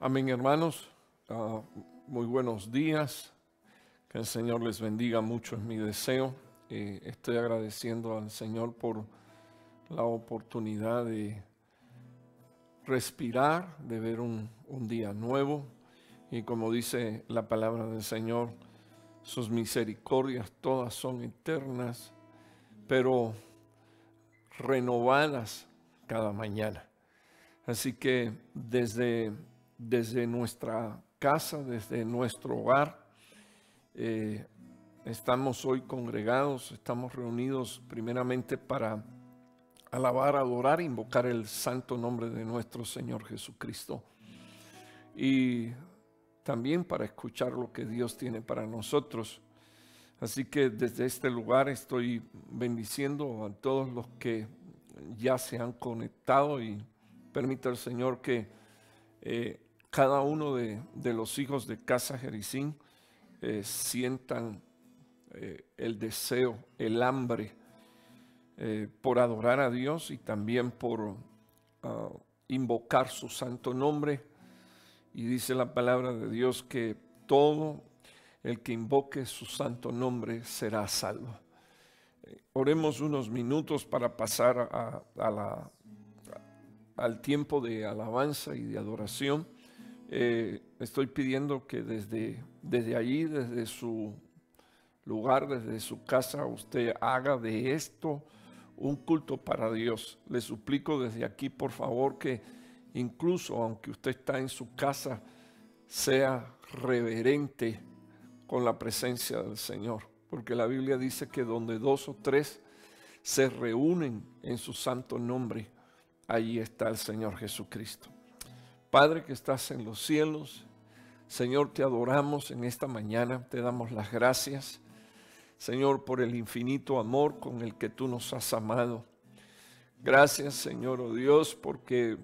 Amén, hermanos. Ah, muy buenos días. Que el Señor les bendiga mucho, es mi deseo. Eh, estoy agradeciendo al Señor por la oportunidad de respirar, de ver un día nuevo. Y como dice la palabra del Señor, sus misericordias todas son eternas, pero renovadas cada mañana. Así que desde desde nuestra casa, desde nuestro hogar. Eh, estamos hoy congregados, estamos reunidos primeramente para alabar, adorar, invocar el santo nombre de nuestro Señor Jesucristo. Y también para escuchar lo que Dios tiene para nosotros. Así que desde este lugar estoy bendiciendo a todos los que ya se han conectado y permita al Señor que eh, cada uno de, los hijos de Casa Jericín eh, sientan eh, el deseo, el hambre eh, por adorar a Dios y también por ah, invocar su santo nombre. Y dice la palabra de Dios que todo el que invoque su santo nombre será salvo. Oremos unos minutos para pasar a, la, al tiempo de alabanza y de adoración. Eh, estoy pidiendo que desde, desde allí, desde su lugar, desde su casa, usted haga de esto un culto para Dios. Le suplico desde aquí, por favor, que incluso aunque usted está en su casa, sea reverente con la presencia del Señor. Porque la Biblia dice que donde dos o tres se reúnen en su santo nombre, allí está el Señor Jesucristo. Padre que estás en los cielos, Señor, te adoramos en esta mañana, te damos las gracias, Señor, por el infinito amor con el que tú nos has amado. Gracias, Señor, oh Dios, porque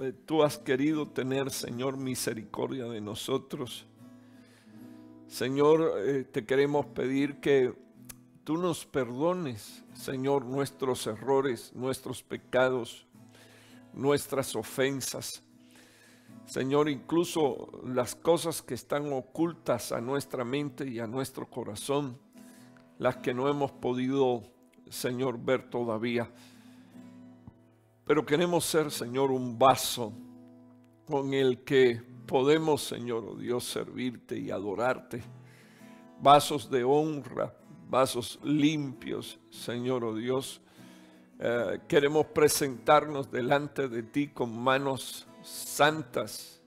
eh, tú has querido tener, Señor, misericordia de nosotros. Señor, eh, te queremos pedir que tú nos perdones, Señor, nuestros errores, nuestros pecados, nuestras ofensas. Señor, incluso las cosas que están ocultas a nuestra mente y a nuestro corazón, las que no hemos podido, Señor, ver todavía. Pero queremos ser, Señor, un vaso con el que podemos, Señor, oh Dios, servirte y adorarte. Vasos de honra, vasos limpios, Señor, oh Dios. Eh, queremos presentarnos delante de ti con manos santas,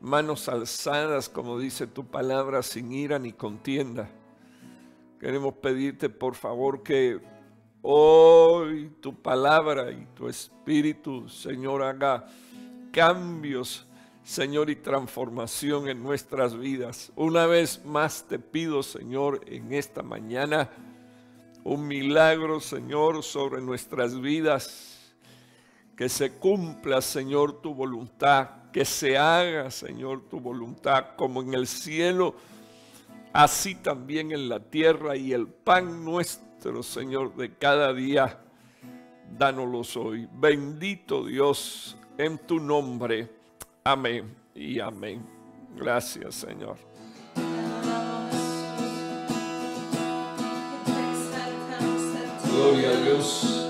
manos alzadas, como dice tu palabra, sin ira ni contienda. Queremos pedirte por favor que hoy tu palabra y tu espíritu, Señor, haga cambios, Señor, y transformación en nuestras vidas. Una vez más te pido, Señor, en esta mañana, un milagro, Señor, sobre nuestras vidas que se cumpla, Señor, tu voluntad, que se haga, Señor, tu voluntad, como en el cielo, así también en la tierra, y el pan nuestro, Señor, de cada día, dánoslo hoy. Bendito Dios, en tu nombre. Amén y amén. Gracias, Señor. a Dios.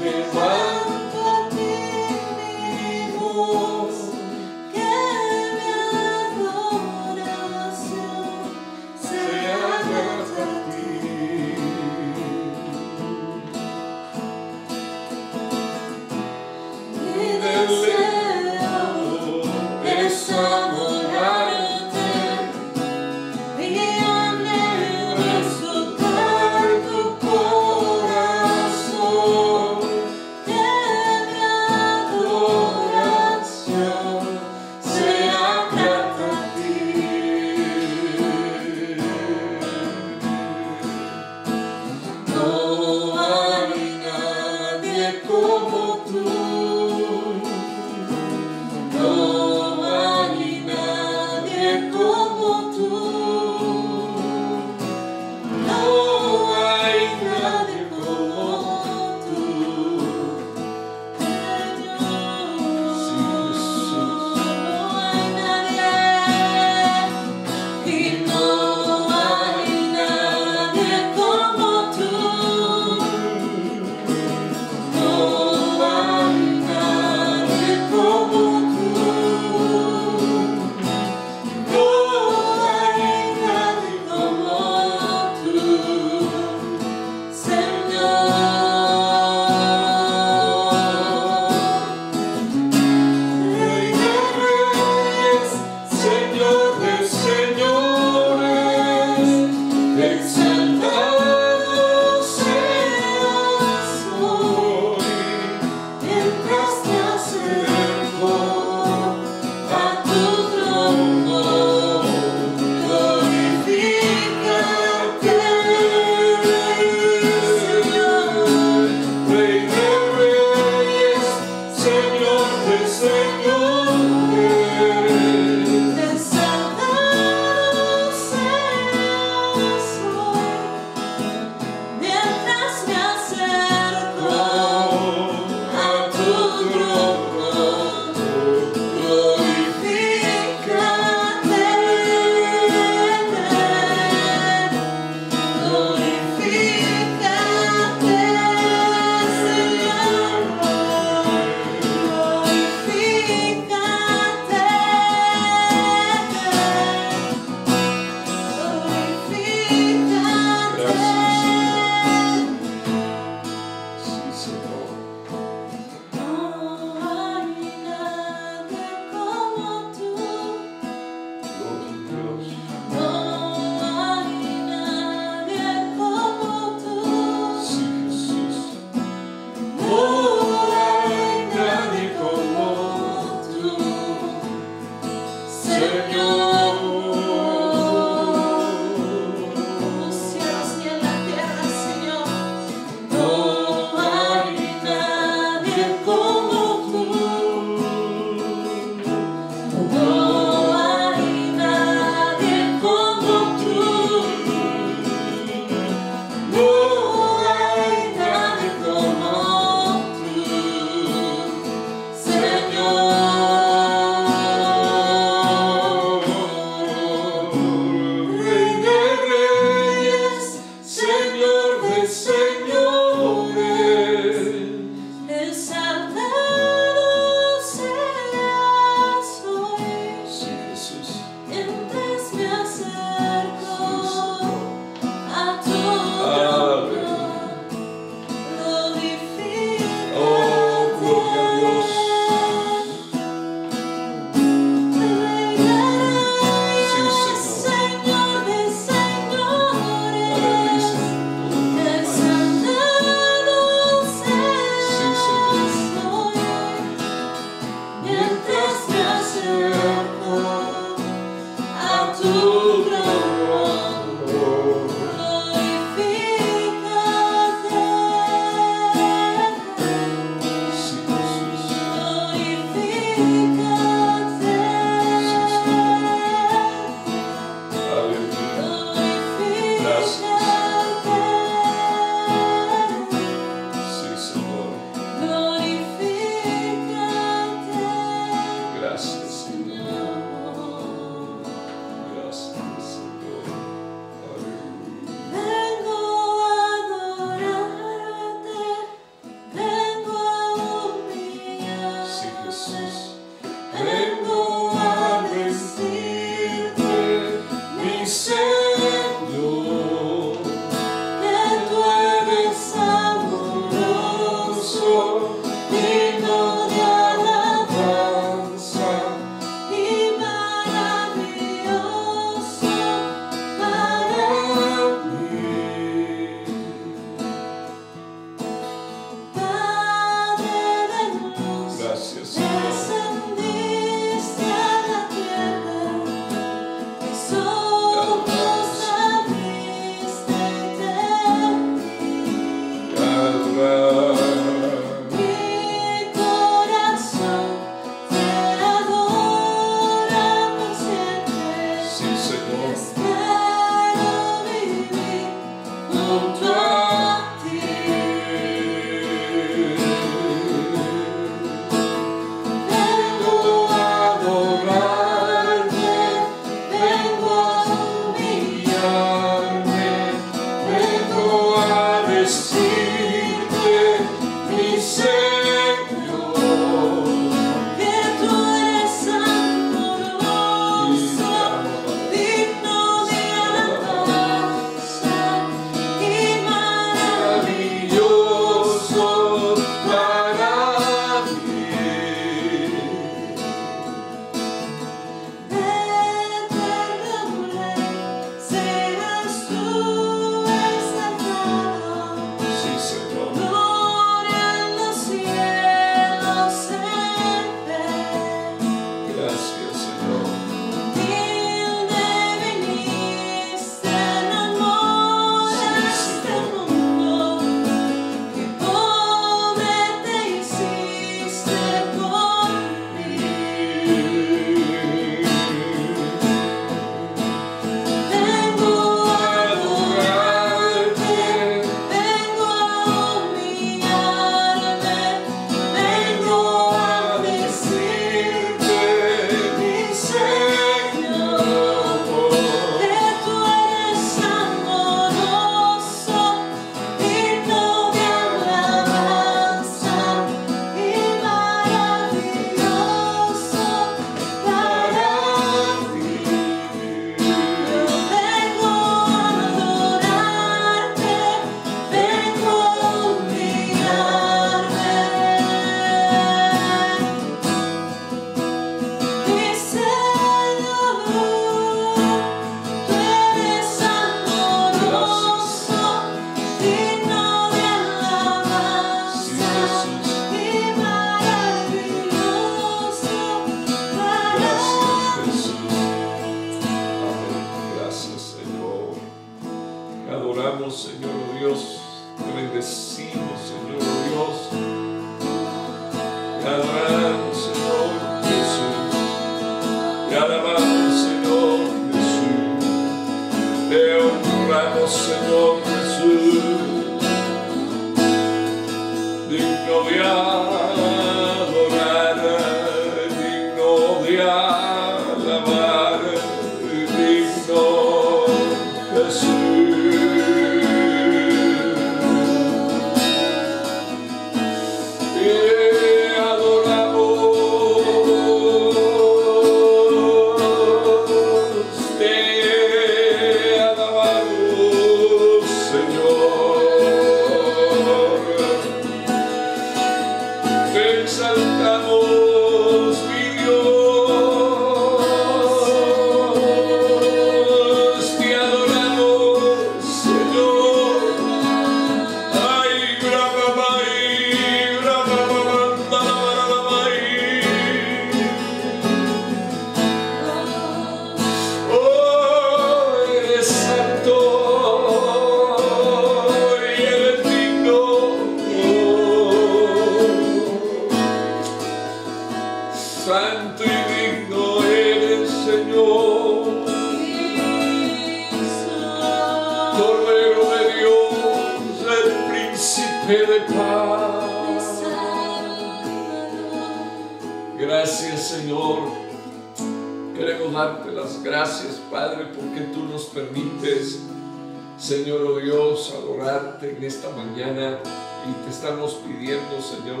y te estamos pidiendo, Señor,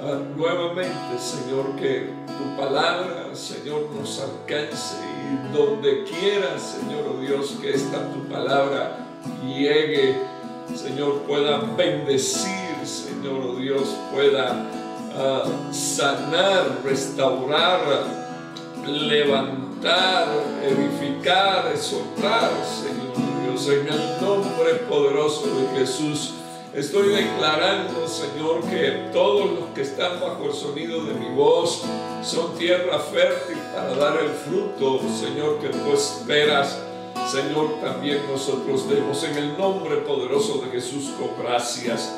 ah, nuevamente, Señor, que tu palabra, Señor, nos alcance y donde quiera, Señor oh Dios, que esta tu palabra llegue, Señor, pueda bendecir, Señor oh Dios, pueda ah, sanar, restaurar, levantar, edificar, exhortar, Señor oh Dios, en el nombre poderoso de Jesús. Estoy declarando, Señor, que todos los que están bajo el sonido de mi voz son tierra fértil para dar el fruto, Señor, que tú esperas. Señor, también nosotros demos en el nombre poderoso de Jesús con gracias.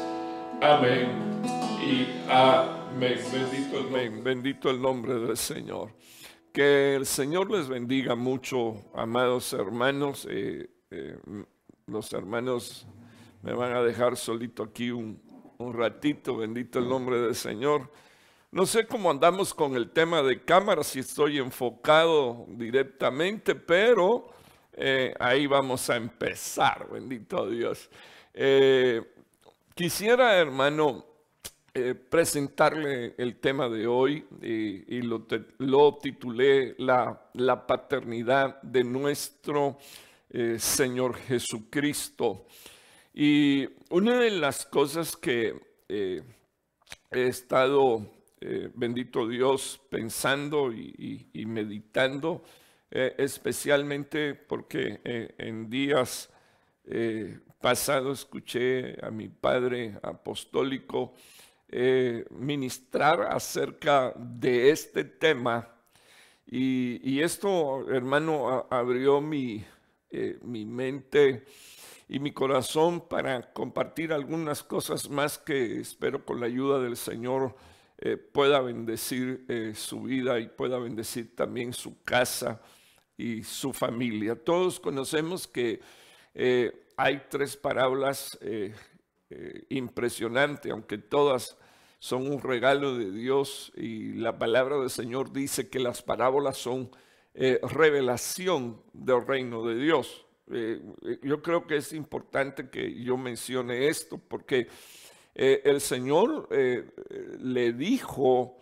Amén y amén. Bendito el nombre, bendito el nombre del Señor. Que el Señor les bendiga mucho, amados hermanos. Eh, eh, los hermanos me van a dejar solito aquí un, ratito, bendito el nombre del Señor. No sé cómo andamos con el tema de cámara, si estoy enfocado directamente, pero eh, ahí vamos a empezar, bendito Dios. Eh, quisiera, hermano, eh, presentarle el tema de hoy y, lo, titulé la, paternidad de nuestro Señor Jesucristo. Y una de las cosas que eh, he estado, eh, bendito Dios, pensando y, meditando, eh, especialmente porque en días pasados escuché a mi padre apostólico ministrar acerca de este tema. Y, esto, hermano, abrió mi, mi mente y mi corazón para compartir algunas cosas más que espero con la ayuda del Señor eh, pueda bendecir eh, su vida y pueda bendecir también su casa y su familia. Todos conocemos que eh, hay tres parábolas impresionantes, aunque todas son un regalo de Dios y la palabra del Señor dice que las parábolas son revelación del reino de Dios. Eh, yo creo que es importante que yo mencione esto porque eh, el Señor eh, le dijo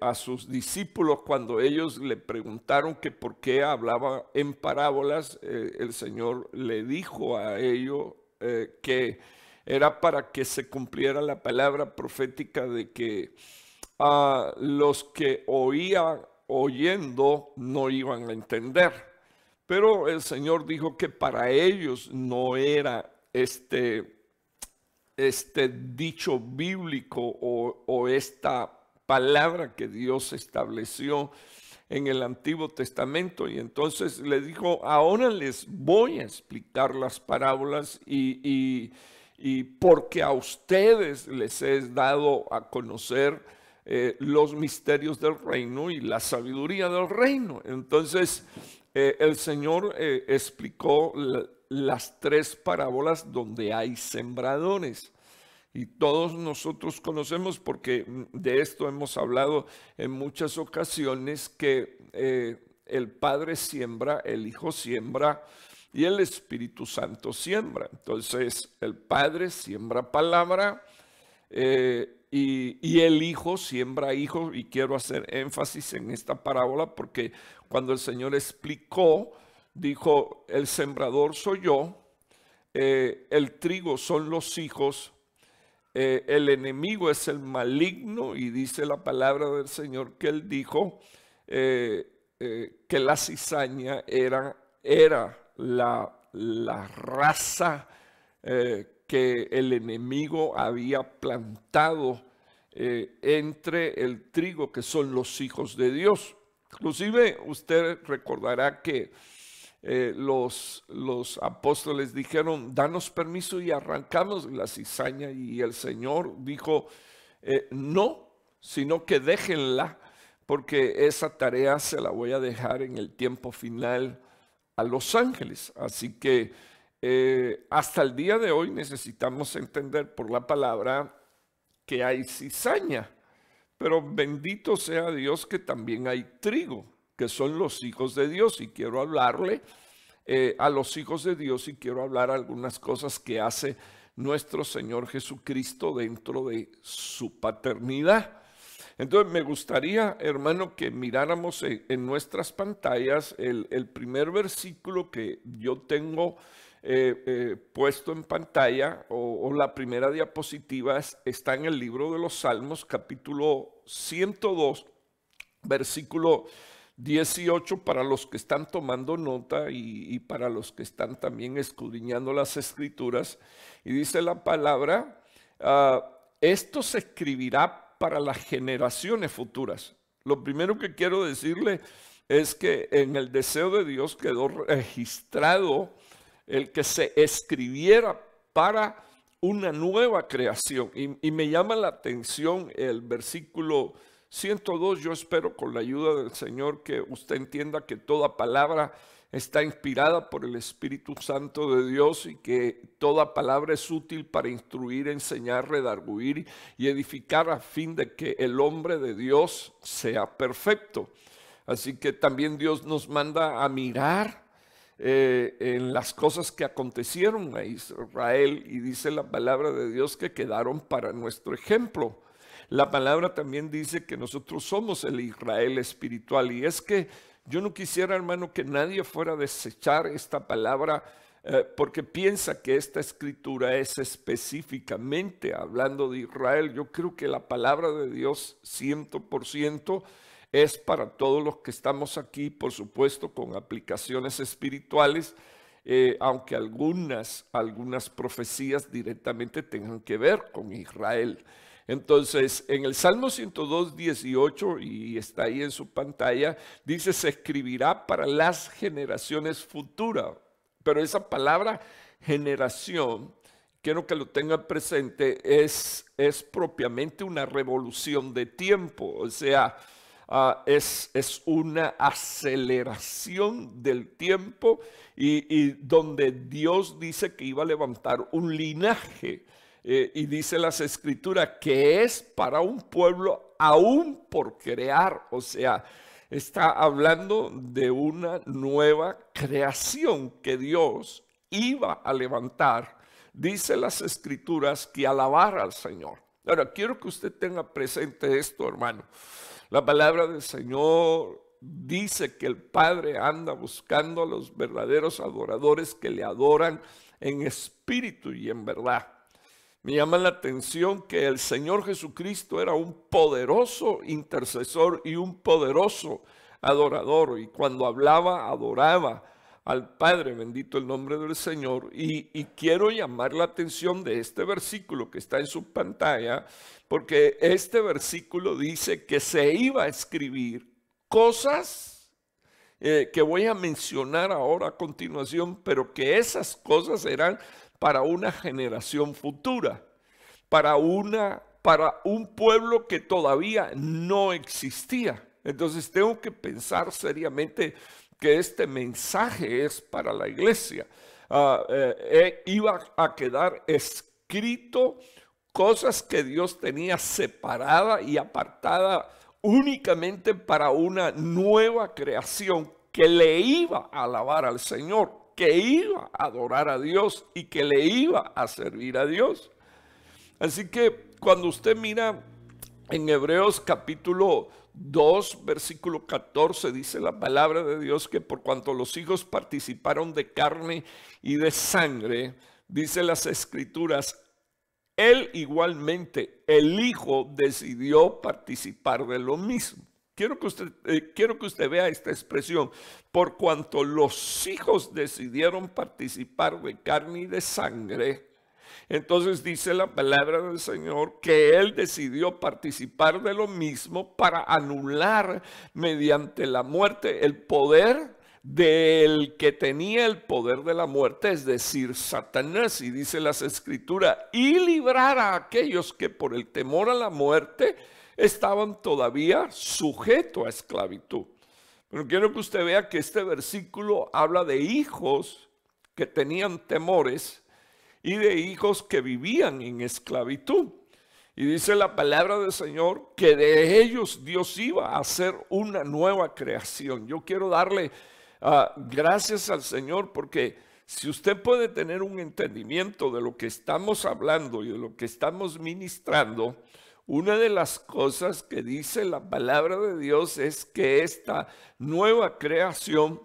a sus discípulos cuando ellos le preguntaron que por qué hablaba en parábolas, el Señor le dijo a ellos que era para que se cumpliera la palabra profética de que a ah, los que oían oyendo no iban a entender. Pero el Señor dijo que para ellos no era este, este dicho bíblico o, esta palabra que Dios estableció en el Antiguo Testamento. Y entonces le dijo, ahora les voy a explicar las parábolas y, porque a ustedes les he dado a conocer eh, los misterios del reino y la sabiduría del reino. Entonces eh, el Señor eh, explicó las tres parábolas donde hay sembradores. Y todos nosotros conocemos, porque mm, de esto hemos hablado en muchas ocasiones, que eh, el Padre siembra, el Hijo siembra y el Espíritu Santo siembra. Entonces, el Padre siembra palabra, y, el hijo siembra hijos, y quiero hacer énfasis en esta parábola porque cuando el Señor explicó, dijo, el sembrador soy yo, eh, el trigo son los hijos, eh, el enemigo es el maligno, y dice la palabra del Señor que él dijo eh, que la cizaña era, era la, la raza que el enemigo había plantado eh, entre el trigo, que son los hijos de Dios. Inclusive usted recordará que eh, los, los apóstoles dijeron, danos permiso y arrancamos la cizaña. Y el Señor dijo, eh, no, sino que déjenla, porque esa tarea se la voy a dejar en el tiempo final a los ángeles. Así que eh, hasta el día de hoy necesitamos entender por la palabra que hay cizaña, pero bendito sea Dios que también hay trigo, que son los hijos de Dios. Y quiero hablarle eh, a los hijos de Dios y quiero hablar algunas cosas que hace nuestro Señor Jesucristo dentro de su paternidad. Entonces me gustaría, hermano, que miráramos eh, en, nuestras pantallas el, primer versículo que yo tengo eh, eh, puesto en pantalla o, la primera diapositiva está en el libro de los Salmos, capítulo 102, versículo 18 para los que están tomando nota y, para los que están también escudriñando las escrituras. Y dice la palabra, ah, esto se escribirá para las generaciones futuras. Lo primero que quiero decirle es que en el deseo de Dios quedó registrado el que se escribiera para una nueva creación. Y, me llama la atención el versículo 102. Yo espero con la ayuda del Señor que usted entienda que toda palabra está inspirada por el Espíritu Santo de Dios y que toda palabra es útil para instruir, enseñar, redarguir y edificar a fin de que el hombre de Dios sea perfecto. Así que también Dios nos manda a mirar eh, en las cosas que acontecieron a Israel y dice la palabra de Dios que quedaron para nuestro ejemplo. La palabra también dice que nosotros somos el Israel espiritual y es que yo no quisiera, hermano, que nadie fuera a desechar esta palabra eh, porque piensa que esta escritura es específicamente hablando de Israel. Yo creo que la palabra de Dios, ciento por ciento, es para todos los que estamos aquí, por supuesto, con aplicaciones espirituales, eh, aunque algunas, algunas profecías directamente tengan que ver con Israel. Entonces, en el Salmo 102, 18, y está ahí en su pantalla, dice, se escribirá para las generaciones futuras. Pero esa palabra generación, quiero que lo tengan presente, es, es propiamente una revolución de tiempo. O sea, Ah, es, es, una aceleración del tiempo y, donde Dios dice que iba a levantar un linaje. Eh, y dice las escrituras que es para un pueblo aún por crear, o sea, está hablando de una nueva creación que Dios iba a levantar. Dice las escrituras que alabar al Señor. Ahora, quiero que usted tenga presente esto, hermano. La palabra del Señor dice que el Padre anda buscando a los verdaderos adoradores que le adoran en espíritu y en verdad. Me llama la atención que el Señor Jesucristo era un poderoso intercesor y un poderoso adorador. Y cuando hablaba, adoraba al Padre, bendito el nombre del Señor. Y, quiero llamar la atención de este versículo que está en su pantalla, porque este versículo dice que se iba a escribir cosas eh, que voy a mencionar ahora a continuación, pero que esas cosas eran para una generación futura, para una para un pueblo que todavía no existía. Entonces tengo que pensar seriamente que este mensaje es para la iglesia. Ah, eh, eh, iba a quedar escrito cosas que Dios tenía separada y apartada únicamente para una nueva creación que le iba a alabar al Señor, que iba a adorar a Dios y que le iba a servir a Dios. Así que cuando usted mira en Hebreos capítulo 2, versículo 14, dice la palabra de Dios que por cuanto los hijos participaron de carne y de sangre, dice las escrituras, él igualmente, el hijo, decidió participar de lo mismo. Quiero que, usted, eh, quiero que usted vea esta expresión. Por cuanto los hijos decidieron participar de carne y de sangre, entonces dice la palabra del Señor que Él decidió participar de lo mismo para anular mediante la muerte el poder del que tenía el poder de la muerte, es decir, Satanás, y dice las escrituras, y librar a aquellos que por el temor a la muerte estaban todavía sujetos a esclavitud. Pero quiero que usted vea que este versículo habla de hijos que tenían temores y de hijos que vivían en esclavitud. Y dice la palabra del Señor que de ellos Dios iba a hacer una nueva creación. Yo quiero darle ah, gracias al Señor porque si usted puede tener un entendimiento de lo que estamos hablando y de lo que estamos ministrando, una de las cosas que dice la palabra de Dios es que esta nueva creación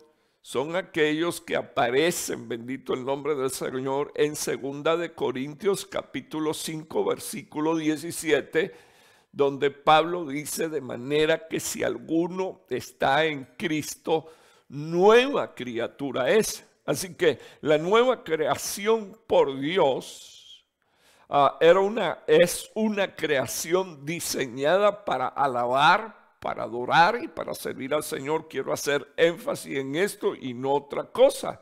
son aquellos que aparecen, bendito el nombre del Señor, en segunda de Corintios capítulo 5 versículo 17, donde Pablo dice de manera que si alguno está en Cristo, nueva criatura es. Así que la nueva creación por Dios ah, era una, es una creación diseñada para alabar, para adorar y para servir al Señor, quiero hacer énfasis en esto y no otra cosa.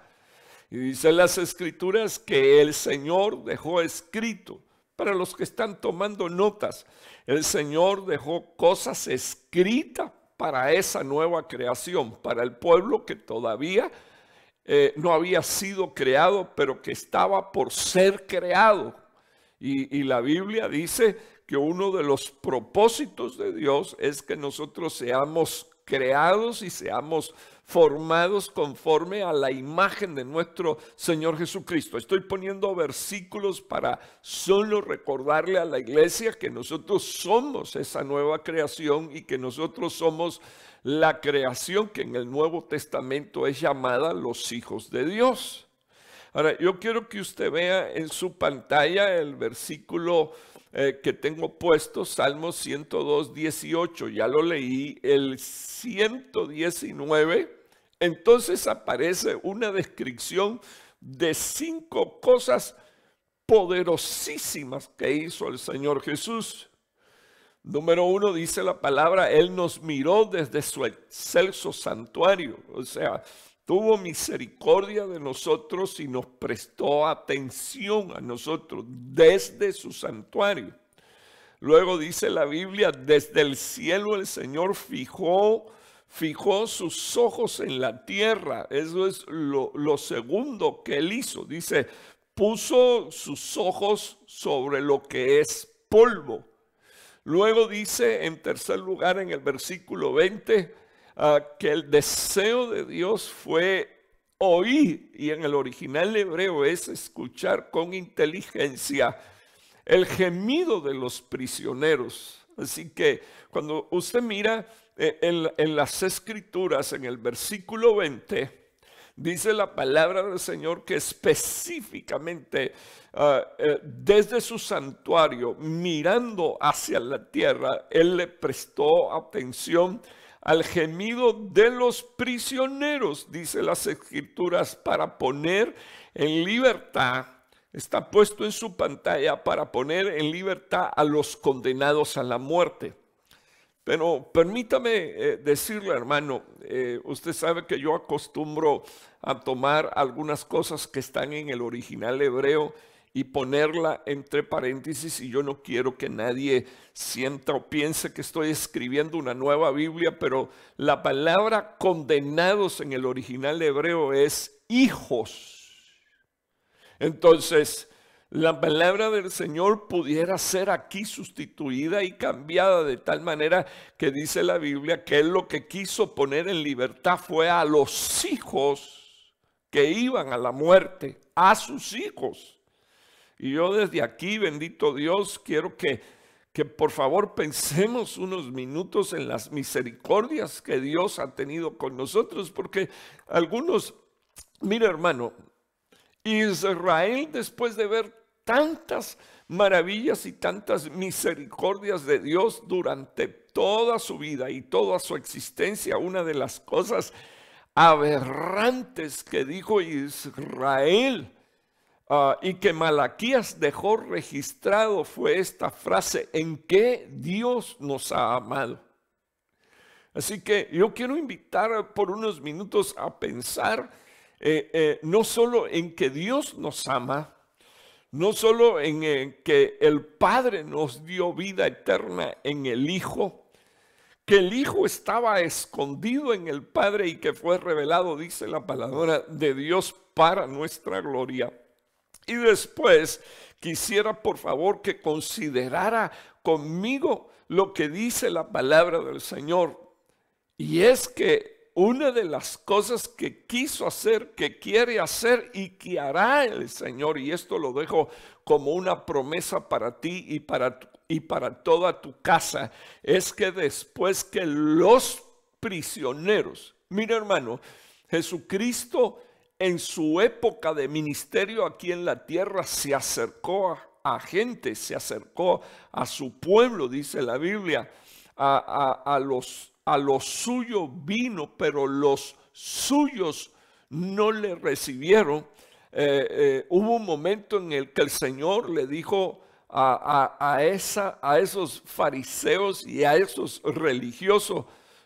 Y dice las escrituras que el Señor dejó escrito. Para los que están tomando notas, el Señor dejó cosas escritas para esa nueva creación, para el pueblo que todavía eh, no había sido creado, pero que estaba por ser creado. y la Biblia dice que uno de los propósitos de Dios es que nosotros seamos creados y seamos formados conforme a la imagen de nuestro Señor Jesucristo. Estoy poniendo versículos para solo recordarle a la iglesia que nosotros somos esa nueva creación y que nosotros somos la creación que en el Nuevo Testamento es llamada los hijos de Dios. Ahora, yo quiero que usted vea en su pantalla el versículo eh, que tengo puesto, Salmo 102, 18, ya lo leí, el 119, entonces aparece una descripción de cinco cosas poderosísimas que hizo el Señor Jesús. Número uno dice la palabra, Él nos miró desde su excelso santuario, o sea, tuvo misericordia de nosotros y nos prestó atención a nosotros desde su santuario. Luego dice la Biblia, desde el cielo el Señor fijó, fijó sus ojos en la tierra. Eso es lo, lo segundo que él hizo. Dice, puso sus ojos sobre lo que es polvo. Luego dice, en tercer lugar, en el versículo 20, que el deseo de Dios fue oír, y en el original hebreo es escuchar con inteligencia el gemido de los prisioneros. Así que cuando usted mira eh, en, las escrituras, en el versículo 20, dice la palabra del Señor que específicamente ah, eh, desde su santuario, mirando hacia la tierra, Él le prestó atención al gemido de los prisioneros, dice las escrituras, para poner en libertad, está puesto en su pantalla para poner en libertad a los condenados a la muerte. Pero permítame eh, decirle, hermano, eh, usted sabe que yo acostumbro a tomar algunas cosas que están en el original hebreo y ponerla entre paréntesis y yo no quiero que nadie sienta o piense que estoy escribiendo una nueva Biblia, pero la palabra condenados en el original hebreo es hijos. Entonces, la palabra del Señor pudiera ser aquí sustituida y cambiada de tal manera que dice la Biblia que Él lo que quiso poner en libertad fue a los hijos que iban a la muerte, a sus hijos. Y yo desde aquí, bendito Dios, quiero que, que por favor pensemos unos minutos en las misericordias que Dios ha tenido con nosotros, porque algunos, mira hermano, Israel después de ver tantas maravillas y tantas misericordias de Dios durante toda su vida y toda su existencia, una de las cosas aberrantes que dijo Israel Ah, y que Malaquías dejó registrado fue esta frase, en que Dios nos ha amado. Así que yo quiero invitar por unos minutos a pensar eh, eh, no solo en que Dios nos ama, no solo en eh, que el Padre nos dio vida eterna en el Hijo, que el Hijo estaba escondido en el Padre y que fue revelado, dice la palabra de Dios, para nuestra gloria y después quisiera por favor que considerara conmigo lo que dice la palabra del Señor. Y es que una de las cosas que quiso hacer, que quiere hacer y que hará el Señor, y esto lo dejo como una promesa para ti y para, y para toda tu casa, es que después que los prisioneros, mira hermano, Jesucristo en su época de ministerio aquí en la tierra se acercó a, gente, se acercó a su pueblo, dice la Biblia, a, los, a suyos vino, pero los suyos no le recibieron. Eh, eh, hubo un momento en el que el Señor le dijo a, a, esa, a esos fariseos y a esos religiosos,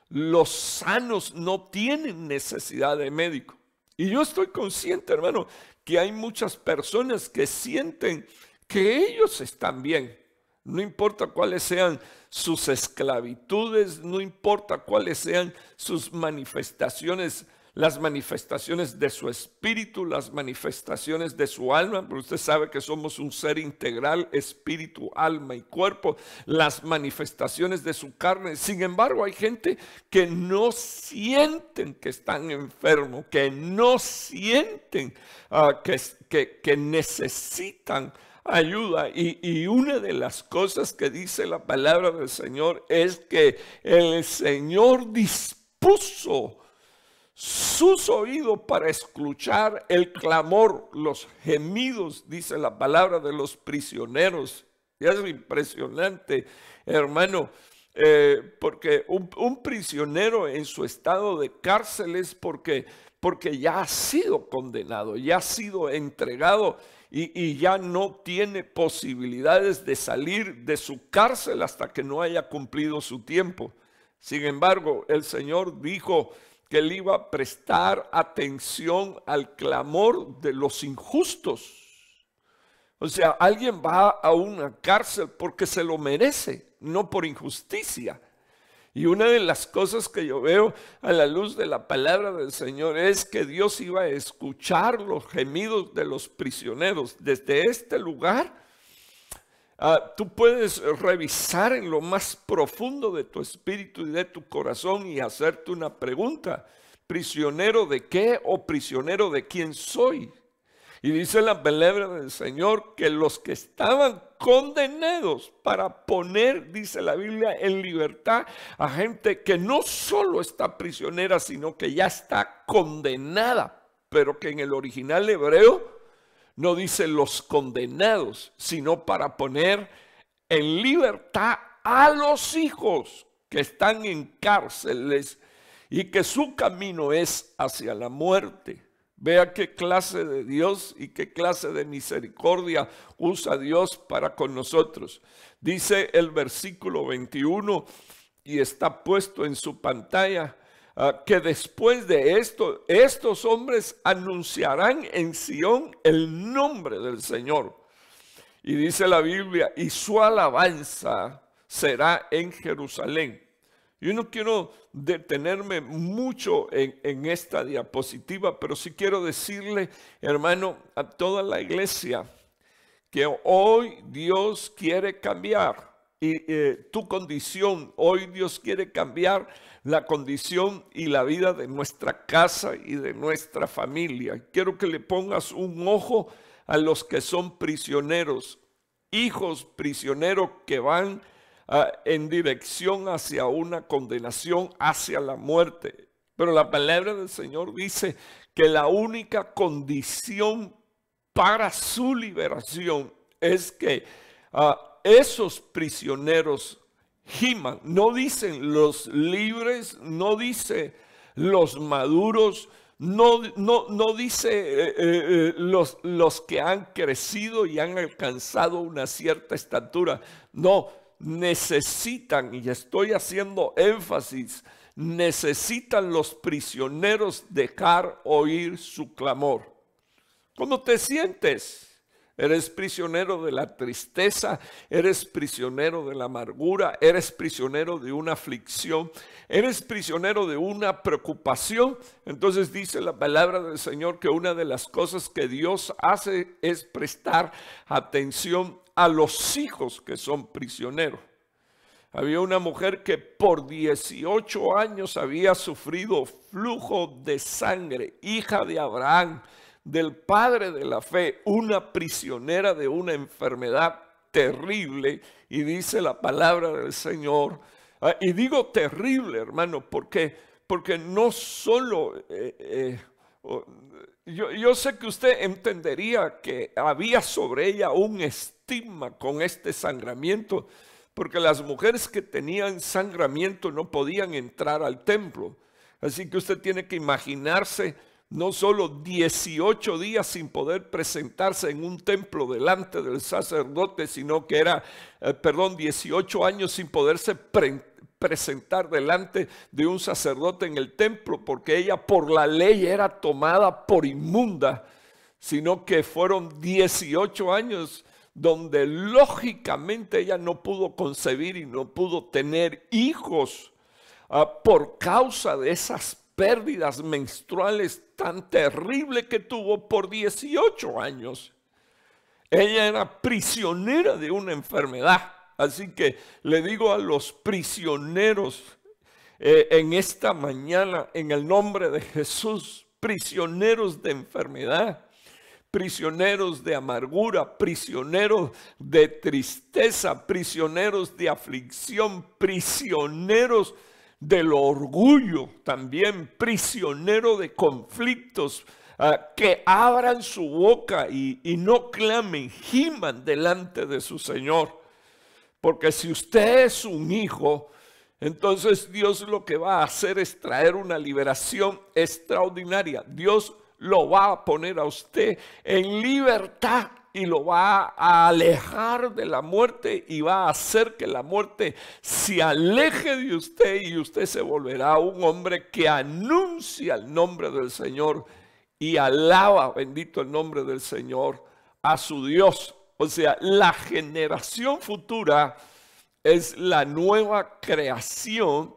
los sanos no tienen necesidad de médico, y yo estoy consciente, hermano, que hay muchas personas que sienten que ellos están bien. No importa cuáles sean sus esclavitudes, no importa cuáles sean sus manifestaciones las manifestaciones de su espíritu, las manifestaciones de su alma, pero usted sabe que somos un ser integral, espíritu, alma y cuerpo, las manifestaciones de su carne. Sin embargo, hay gente que no sienten que están enfermos, que no sienten ah, que, que, necesitan ayuda. y, una de las cosas que dice la palabra del Señor es que el Señor dispuso sus oídos para escuchar el clamor, los gemidos, dice la palabra de los prisioneros. Y es impresionante, hermano, eh, porque un, prisionero en su estado de cárcel es porque, porque ya ha sido condenado, ya ha sido entregado y, y ya no tiene posibilidades de salir de su cárcel hasta que no haya cumplido su tiempo. Sin embargo, el Señor dijo, que él iba a prestar atención al clamor de los injustos. O sea, alguien va a una cárcel porque se lo merece, no por injusticia. Y una de las cosas que yo veo a la luz de la palabra del Señor es que Dios iba a escuchar los gemidos de los prisioneros desde este lugar Ah, tú puedes revisar en lo más profundo de tu espíritu y de tu corazón y hacerte una pregunta. ¿Prisionero de qué o prisionero de quién soy? Y dice la palabra del Señor que los que estaban condenados para poner, dice la Biblia, en libertad a gente que no solo está prisionera, sino que ya está condenada, pero que en el original hebreo no dice los condenados, sino para poner en libertad a los hijos que están en cárceles y que su camino es hacia la muerte. Vea qué clase de Dios y qué clase de misericordia usa Dios para con nosotros. Dice el versículo 21 y está puesto en su pantalla Ah, que después de esto, estos hombres anunciarán en Sión el nombre del Señor. Y dice la Biblia, y su alabanza será en Jerusalén. Yo no quiero detenerme mucho en, en, esta diapositiva, pero sí quiero decirle, hermano, a toda la iglesia, que hoy Dios quiere cambiar y, eh, tu condición. Hoy Dios quiere cambiar la condición y la vida de nuestra casa y de nuestra familia. Quiero que le pongas un ojo a los que son prisioneros, hijos prisioneros que van ah, en dirección hacia una condenación, hacia la muerte. Pero la palabra del Señor dice que la única condición para su liberación es que ah, esos prisioneros giman. No dicen los libres, no dice los maduros, no, no, no dice eh, eh, eh, los, los que han crecido y han alcanzado una cierta estatura. No, necesitan, y estoy haciendo énfasis, necesitan los prisioneros dejar oír su clamor. ¿Cómo te sientes? Eres prisionero de la tristeza, eres prisionero de la amargura, eres prisionero de una aflicción, eres prisionero de una preocupación. Entonces dice la palabra del Señor que una de las cosas que Dios hace es prestar atención a los hijos que son prisioneros. Había una mujer que por 18 años había sufrido flujo de sangre, hija de Abraham del padre de la fe, una prisionera de una enfermedad terrible, y dice la palabra del Señor. Ah, y digo terrible, hermano, porque, porque no solo... Eh, eh, yo, yo, sé que usted entendería que había sobre ella un estigma con este sangramiento, porque las mujeres que tenían sangramiento no podían entrar al templo. Así que usted tiene que imaginarse no solo 18 días sin poder presentarse en un templo delante del sacerdote, sino que era, eh, perdón, 18 años sin poderse presentar delante de un sacerdote en el templo, porque ella por la ley era tomada por inmunda, sino que fueron 18 años donde lógicamente ella no pudo concebir y no pudo tener hijos ah, por causa de esas pérdidas menstruales tan terrible que tuvo por 18 años. Ella era prisionera de una enfermedad. Así que le digo a los prisioneros eh, en esta mañana, en el nombre de Jesús, prisioneros de enfermedad, prisioneros de amargura, prisioneros de tristeza, prisioneros de aflicción, prisioneros de del orgullo, también prisionero de conflictos, ah, que abran su boca y, y no clamen, giman delante de su Señor. Porque si usted es un hijo, entonces Dios lo que va a hacer es traer una liberación extraordinaria. Dios lo va a poner a usted en libertad y lo va a alejar de la muerte y va a hacer que la muerte se aleje de usted y usted se volverá un hombre que anuncia el nombre del Señor y alaba, bendito el nombre del Señor, a su Dios. O sea, la generación futura es la nueva creación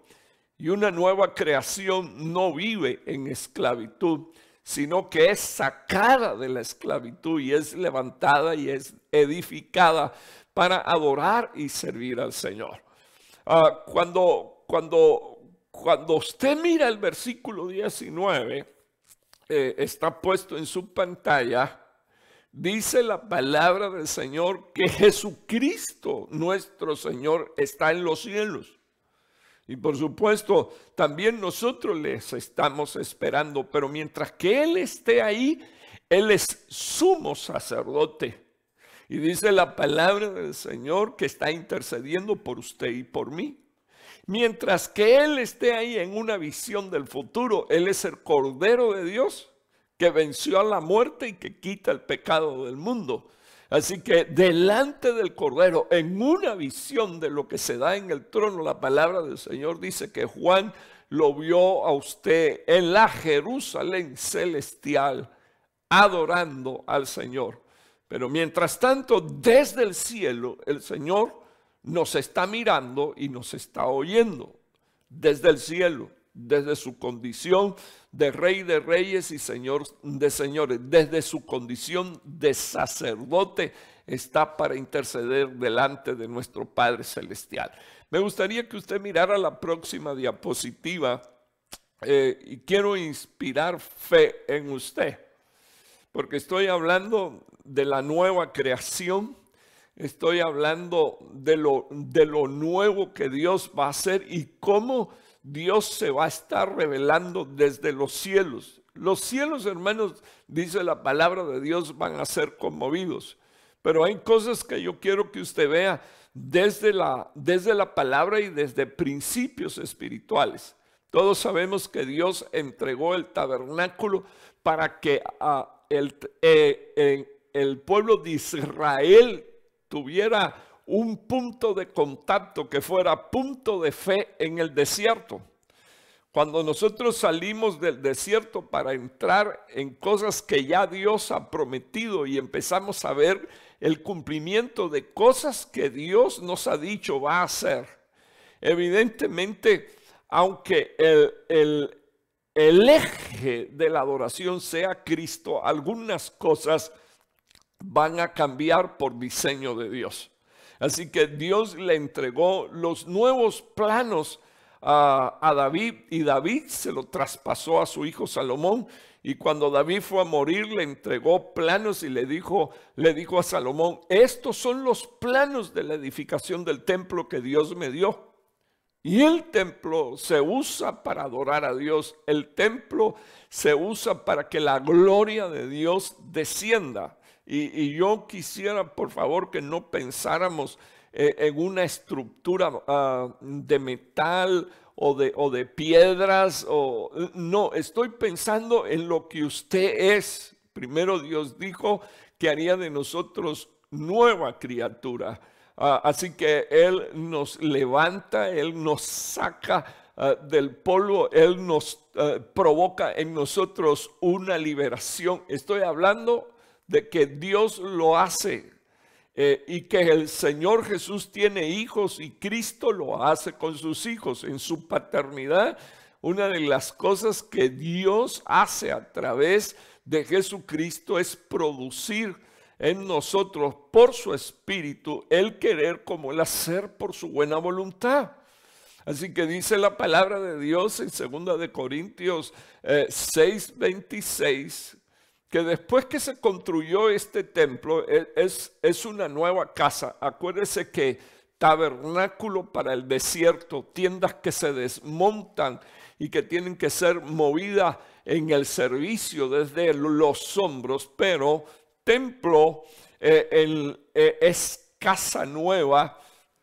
y una nueva creación no vive en esclavitud, sino que es sacada de la esclavitud y es levantada y es edificada para adorar y servir al Señor. Ah, cuando, cuando, cuando usted mira el versículo 19, eh, está puesto en su pantalla, dice la palabra del Señor que Jesucristo, nuestro Señor, está en los cielos. Y por supuesto, también nosotros les estamos esperando, pero mientras que Él esté ahí, Él es sumo sacerdote. Y dice la palabra del Señor que está intercediendo por usted y por mí. Mientras que Él esté ahí en una visión del futuro, Él es el Cordero de Dios que venció a la muerte y que quita el pecado del mundo. Así que delante del Cordero, en una visión de lo que se da en el trono, la palabra del Señor dice que Juan lo vio a usted en la Jerusalén celestial, adorando al Señor. Pero mientras tanto, desde el cielo, el Señor nos está mirando y nos está oyendo desde el cielo desde su condición de rey de reyes y señor de señores, desde su condición de sacerdote, está para interceder delante de nuestro Padre Celestial. Me gustaría que usted mirara la próxima diapositiva eh, y quiero inspirar fe en usted, porque estoy hablando de la nueva creación. Estoy hablando de lo, de lo nuevo que Dios va a hacer y cómo Dios se va a estar revelando desde los cielos. Los cielos, hermanos, dice la palabra de Dios, van a ser conmovidos. Pero hay cosas que yo quiero que usted vea desde la, desde la palabra y desde principios espirituales. Todos sabemos que Dios entregó el tabernáculo para que ah, el, eh, el pueblo de Israel tuviera un punto de contacto que fuera punto de fe en el desierto. Cuando nosotros salimos del desierto para entrar en cosas que ya Dios ha prometido y empezamos a ver el cumplimiento de cosas que Dios nos ha dicho va a hacer. Evidentemente, aunque el, el eje de la adoración sea Cristo, algunas cosas van a cambiar por diseño de Dios. Así que Dios le entregó los nuevos planos a, David y David se lo traspasó a su hijo Salomón. Y cuando David fue a morir, le entregó planos y le dijo, le dijo a Salomón, estos son los planos de la edificación del templo que Dios me dio. Y el templo se usa para adorar a Dios. El templo se usa para que la gloria de Dios descienda. Y, yo quisiera, por favor, que no pensáramos eh, en una estructura ah, de metal o de, o de piedras. O, no, estoy pensando en lo que usted es. Primero Dios dijo que haría de nosotros nueva criatura. Ah, así que Él nos levanta, Él nos saca ah, del polvo, Él nos provoca en nosotros una liberación. Estoy hablando de que Dios lo hace eh, y que el Señor Jesús tiene hijos y Cristo lo hace con sus hijos en su paternidad. Una de las cosas que Dios hace a través de Jesucristo es producir en nosotros por su espíritu el querer como el hacer por su buena voluntad. Así que dice la palabra de Dios en 2 de Corintios 6, eh, 26, que después que se construyó este templo, e, es, es una nueva casa. Acuérdese que tabernáculo para el desierto, tiendas que se desmontan y que tienen que ser movidas en el servicio desde los hombros, pero templo eh, eh, es casa nueva,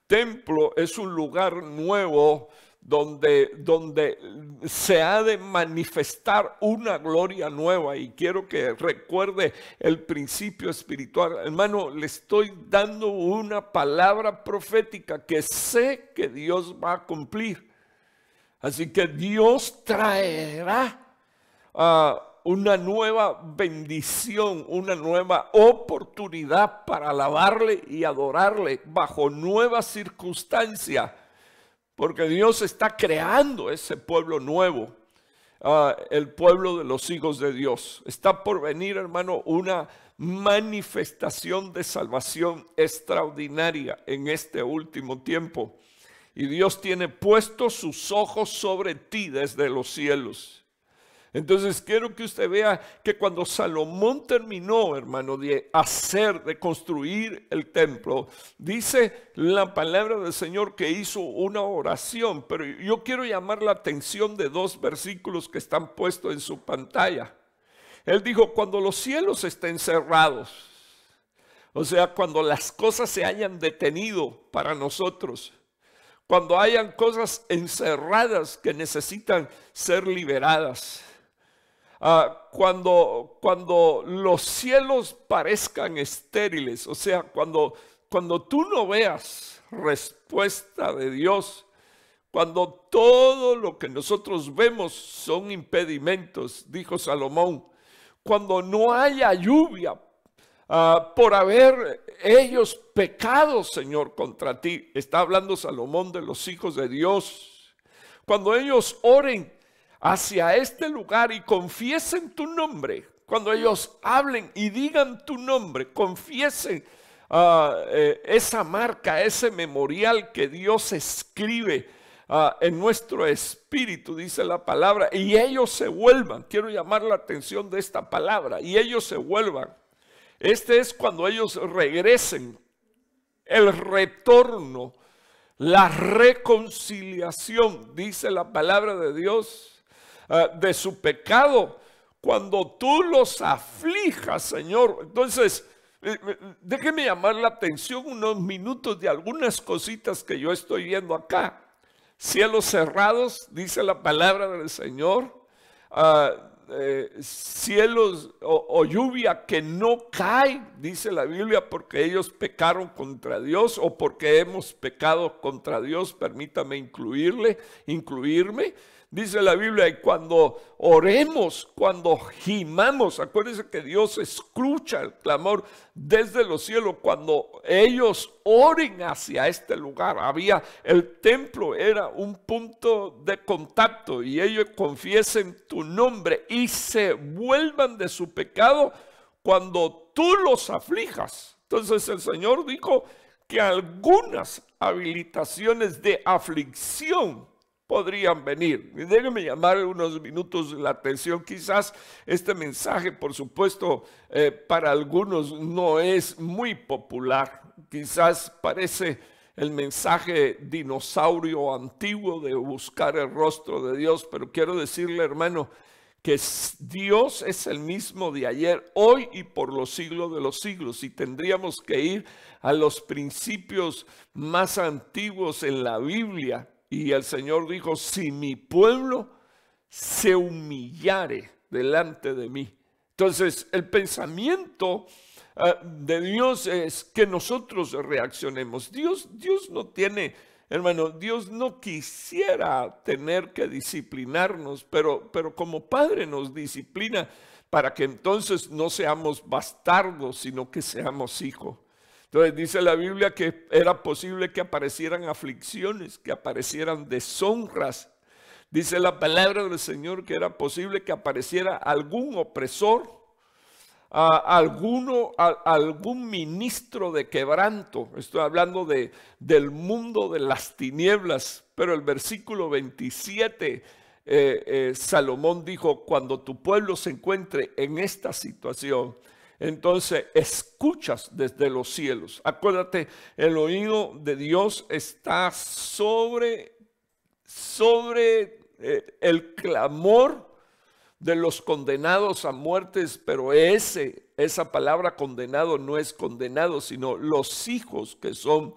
templo es un lugar nuevo donde, donde se ha de manifestar una gloria nueva. Y quiero que recuerde el principio espiritual. Hermano, le estoy dando una palabra profética que sé que Dios va a cumplir. Así que Dios traerá ah, una nueva bendición, una nueva oportunidad para alabarle y adorarle bajo nuevas circunstancias porque Dios está creando ese pueblo nuevo, ah, el pueblo de los hijos de Dios. Está por venir, hermano, una manifestación de salvación extraordinaria en este último tiempo. Y Dios tiene puestos sus ojos sobre ti desde los cielos. Entonces quiero que usted vea que cuando Salomón terminó, hermano, de hacer, de construir el templo, dice la palabra del Señor que hizo una oración, pero yo quiero llamar la atención de dos versículos que están puestos en su pantalla. Él dijo, cuando los cielos estén cerrados, o sea, cuando las cosas se hayan detenido para nosotros, cuando hayan cosas encerradas que necesitan ser liberadas Ah, cuando, cuando los cielos parezcan estériles, o sea, cuando, cuando tú no veas respuesta de Dios, cuando todo lo que nosotros vemos son impedimentos, dijo Salomón, cuando no haya lluvia ah, por haber ellos pecado, Señor, contra ti. Está hablando Salomón de los hijos de Dios. Cuando ellos oren hacia este lugar y confiesen tu nombre. Cuando ellos hablen y digan tu nombre, confiesen ah, eh, esa marca, ese memorial que Dios escribe ah, en nuestro espíritu, dice la palabra, y ellos se vuelvan. Quiero llamar la atención de esta palabra, y ellos se vuelvan. Este es cuando ellos regresen, el retorno, la reconciliación, dice la palabra de Dios. Eh, de su pecado, cuando tú los aflijas, Señor. Entonces, eh, eh, déjeme llamar la atención unos minutos de algunas cositas que yo estoy viendo acá. Cielos cerrados, dice la palabra del Señor. Ah, cielos o, o, lluvia que no cae, dice la Biblia, porque ellos pecaron contra Dios o porque hemos pecado contra Dios, permítame incluirle, incluirme dice la Biblia, y cuando oremos, cuando gimamos, acuérdense que Dios escucha el clamor desde los cielos cuando ellos oren hacia este lugar. Había el templo era un punto de contacto y ellos confiesen tu nombre y se vuelvan de su pecado cuando tú los aflijas. Entonces el Señor dijo que algunas habilitaciones de aflicción podrían venir. déjenme llamar unos minutos la atención. Quizás este mensaje, por supuesto, eh, para algunos no es muy popular. Quizás parece el mensaje dinosaurio antiguo de buscar el rostro de Dios, pero quiero decirle, hermano, que Dios es el mismo de ayer, hoy y por los siglos de los siglos. Y tendríamos que ir a los principios más antiguos en la Biblia y el Señor dijo, si mi pueblo se humillare delante de mí. Entonces, el pensamiento ah, de Dios es que nosotros reaccionemos. Dios, Dios no tiene, hermano, Dios no quisiera tener que disciplinarnos, pero, pero como Padre nos disciplina para que entonces no seamos bastardos, sino que seamos hijos. Entonces dice la Biblia que era posible que aparecieran aflicciones, que aparecieran deshonras. Dice la palabra del Señor que era posible que apareciera algún opresor, a alguno, algún ministro de quebranto. Estoy hablando de, del mundo de las tinieblas, pero el versículo 27, eh, eh, Salomón dijo, cuando tu pueblo se encuentre en esta situación, entonces escuchas desde los cielos. Acuérdate, el oído de Dios está sobre, sobre eh, el clamor de los condenados a muertes, pero ese, esa palabra condenado no es condenado, sino los hijos que son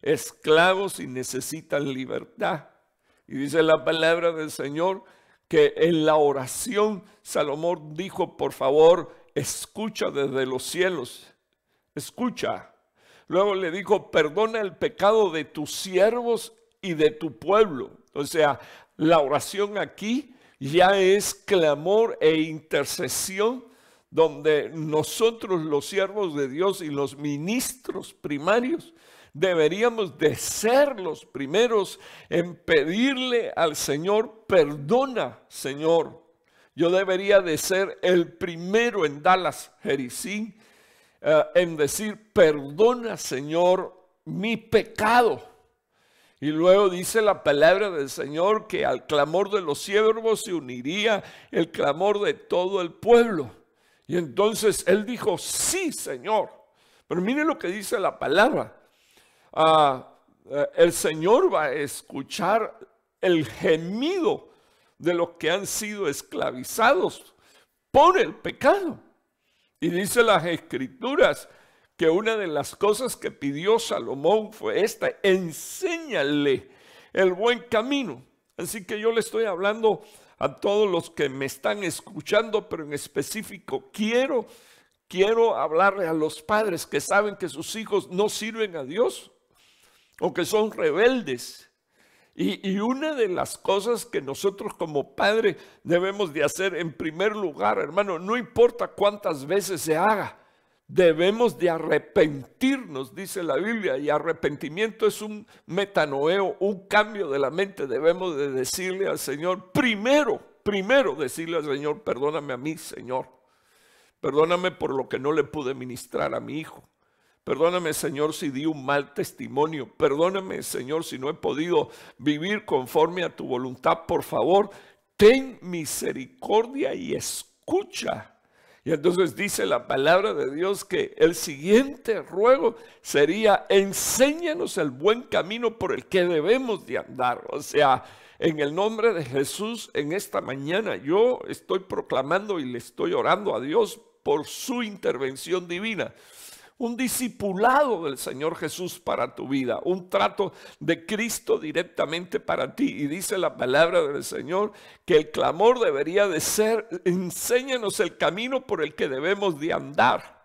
esclavos y necesitan libertad. Y dice la palabra del Señor que en la oración Salomón dijo, por favor, escucha desde los cielos, escucha. Luego le dijo, perdona el pecado de tus siervos y de tu pueblo. O sea, la oración aquí ya es clamor e intercesión donde nosotros los siervos de Dios y los ministros primarios deberíamos de ser los primeros en pedirle al Señor, perdona Señor, yo debería de ser el primero en Dallas, Jericín, eh, en decir, perdona Señor mi pecado. Y luego dice la palabra del Señor que al clamor de los siervos se uniría el clamor de todo el pueblo. Y entonces él dijo, sí, Señor. Pero mire lo que dice la palabra. Ah, eh, el Señor va a escuchar el gemido de los que han sido esclavizados por el pecado. Y dice las escrituras que una de las cosas que pidió Salomón fue esta, enséñale el buen camino. Así que yo le estoy hablando a todos los que me están escuchando, pero en específico quiero quiero hablarle a los padres que saben que sus hijos no sirven a Dios o que son rebeldes y, una de las cosas que nosotros como padre debemos de hacer en primer lugar, hermano, no importa cuántas veces se haga, debemos de arrepentirnos, dice la Biblia, y arrepentimiento es un metanoeo, un cambio de la mente. Debemos de decirle al Señor, primero, primero decirle al Señor, perdóname a mí, Señor. Perdóname por lo que no le pude ministrar a mi hijo. Perdóname, Señor, si di un mal testimonio. Perdóname, Señor, si no he podido vivir conforme a tu voluntad. Por favor, ten misericordia y escucha. Y entonces dice la palabra de Dios que el siguiente ruego sería, enséñanos el buen camino por el que debemos de andar. O sea, en el nombre de Jesús, en esta mañana yo estoy proclamando y le estoy orando a Dios por su intervención divina un discipulado del Señor Jesús para tu vida, un trato de Cristo directamente para ti. Y dice la palabra del Señor que el clamor debería de ser, enséñanos el camino por el que debemos de andar.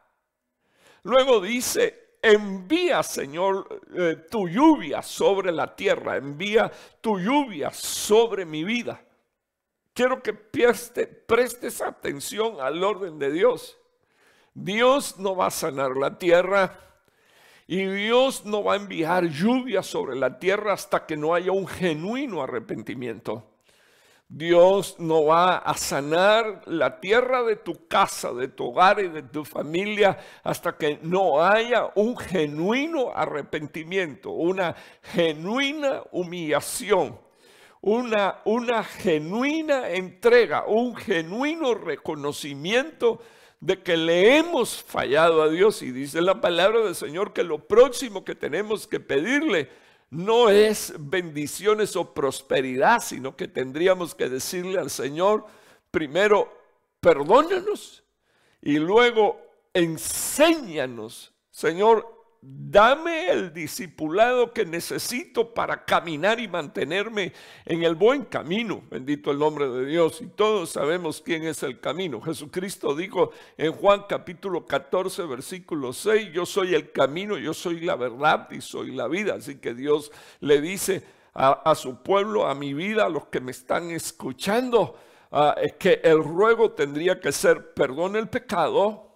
Luego dice, envía, Señor, eh, tu lluvia sobre la tierra, envía tu lluvia sobre mi vida. Quiero que preste, prestes atención al orden de Dios. Dios no va a sanar la tierra y Dios no va a enviar lluvia sobre la tierra hasta que no haya un genuino arrepentimiento. Dios no va a sanar la tierra de tu casa, de tu hogar y de tu familia hasta que no haya un genuino arrepentimiento, una genuina humillación, una, una genuina entrega, un genuino reconocimiento de que le hemos fallado a Dios y dice la palabra del Señor que lo próximo que tenemos que pedirle no es bendiciones o prosperidad, sino que tendríamos que decirle al Señor, primero, perdónanos y luego enséñanos, Señor, dame el discipulado que necesito para caminar y mantenerme en el buen camino. Bendito el nombre de Dios. Y todos sabemos quién es el camino. Jesucristo dijo en Juan capítulo 14, versículo 6, yo soy el camino, yo soy la verdad y soy la vida. Así que Dios le dice a, su pueblo, a mi vida, a los que me están escuchando, ah, es que el ruego tendría que ser, perdón el pecado,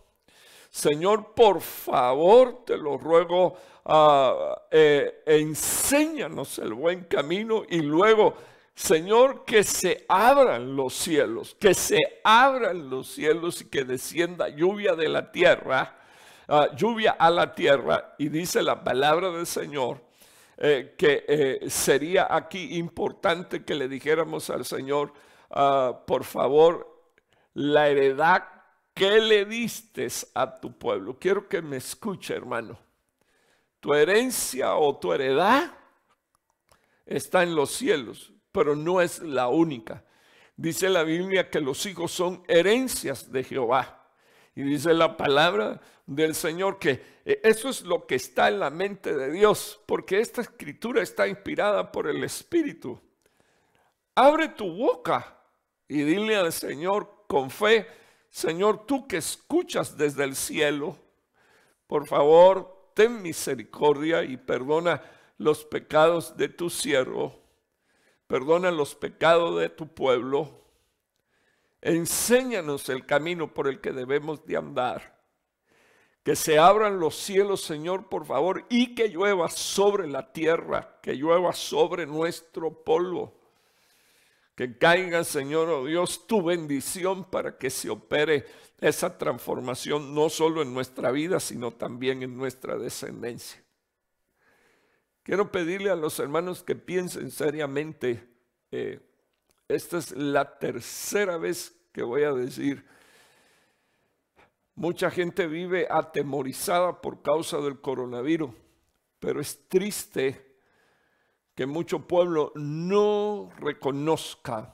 Señor, por favor, te lo ruego, ah, eh, enséñanos el buen camino y luego, Señor, que se abran los cielos, que se abran los cielos y que descienda lluvia de la tierra, ah, lluvia a la tierra. Y dice la palabra del Señor. Eh, que eh, sería aquí importante que le dijéramos al Señor, ah, por favor, la heredad ¿Qué le diste a tu pueblo? Quiero que me escuche, hermano. Tu herencia o tu heredad está en los cielos, pero no es la única. Dice la Biblia que los hijos son herencias de Jehová. Y dice la palabra del Señor que eh, eso es lo que está en la mente de Dios, porque esta escritura está inspirada por el Espíritu. Abre tu boca y dile al Señor con fe, Señor, tú que escuchas desde el cielo, por favor, ten misericordia y perdona los pecados de tu siervo, perdona los pecados de tu pueblo, enséñanos el camino por el que debemos de andar. Que se abran los cielos, Señor, por favor, y que llueva sobre la tierra, que llueva sobre nuestro polvo que caiga, Señor, oh Dios, tu bendición para que se opere esa transformación no solo en nuestra vida, sino también en nuestra descendencia. Quiero pedirle a los hermanos que piensen seriamente, eh, esta es la tercera vez que voy a decir, mucha gente vive atemorizada por causa del coronavirus, pero es triste que mucho pueblo no reconozca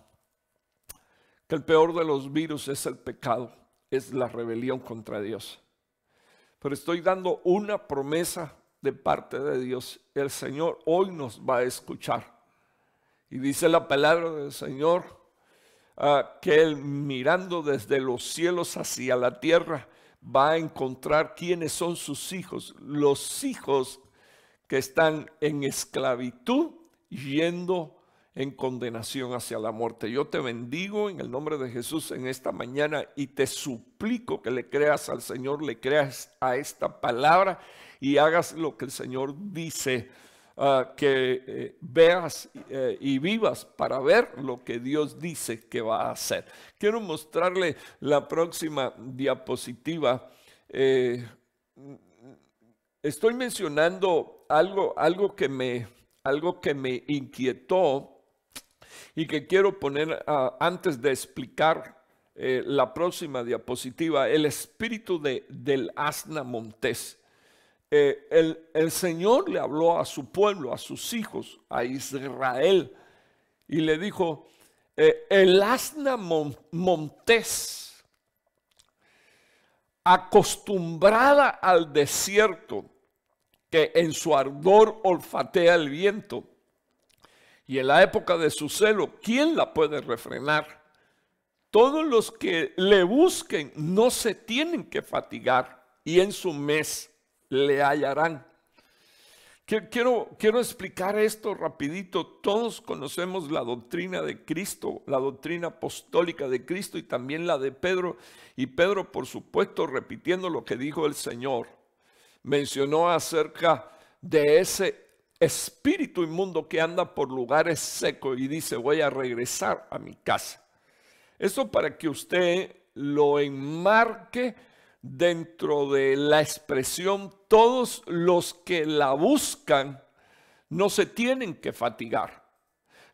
que el peor de los virus es el pecado, es la rebelión contra Dios. Pero estoy dando una promesa de parte de Dios. El Señor hoy nos va a escuchar. Y dice la palabra del Señor ah, que Él mirando desde los cielos hacia la tierra va a encontrar quiénes son sus hijos, los hijos que están en esclavitud yendo en condenación hacia la muerte. Yo te bendigo en el nombre de Jesús en esta mañana y te suplico que le creas al Señor, le creas a esta palabra y hagas lo que el Señor dice, ah, que eh, veas eh, y vivas para ver lo que Dios dice que va a hacer. Quiero mostrarle la próxima diapositiva. Eh, estoy mencionando algo, que me, algo que me inquietó y que quiero poner ah, antes de explicar eh, la próxima diapositiva, el espíritu de, del asna montés. Eh, el, Señor le habló a su pueblo, a sus hijos, a Israel, y le dijo, eh, el asna montés, acostumbrada al desierto, que en su ardor olfatea el viento. Y en la época de su celo, ¿quién la puede refrenar? Todos los que le busquen no se tienen que fatigar y en su mes le hallarán. Quiero, quiero explicar esto rapidito. Todos conocemos la doctrina de Cristo, la doctrina apostólica de Cristo y también la de Pedro. Y Pedro, por supuesto, repitiendo lo que dijo el Señor mencionó acerca de ese espíritu inmundo que anda por lugares secos y dice, voy a regresar a mi casa. Eso para que usted lo enmarque dentro de la expresión, todos los que la buscan no se tienen que fatigar.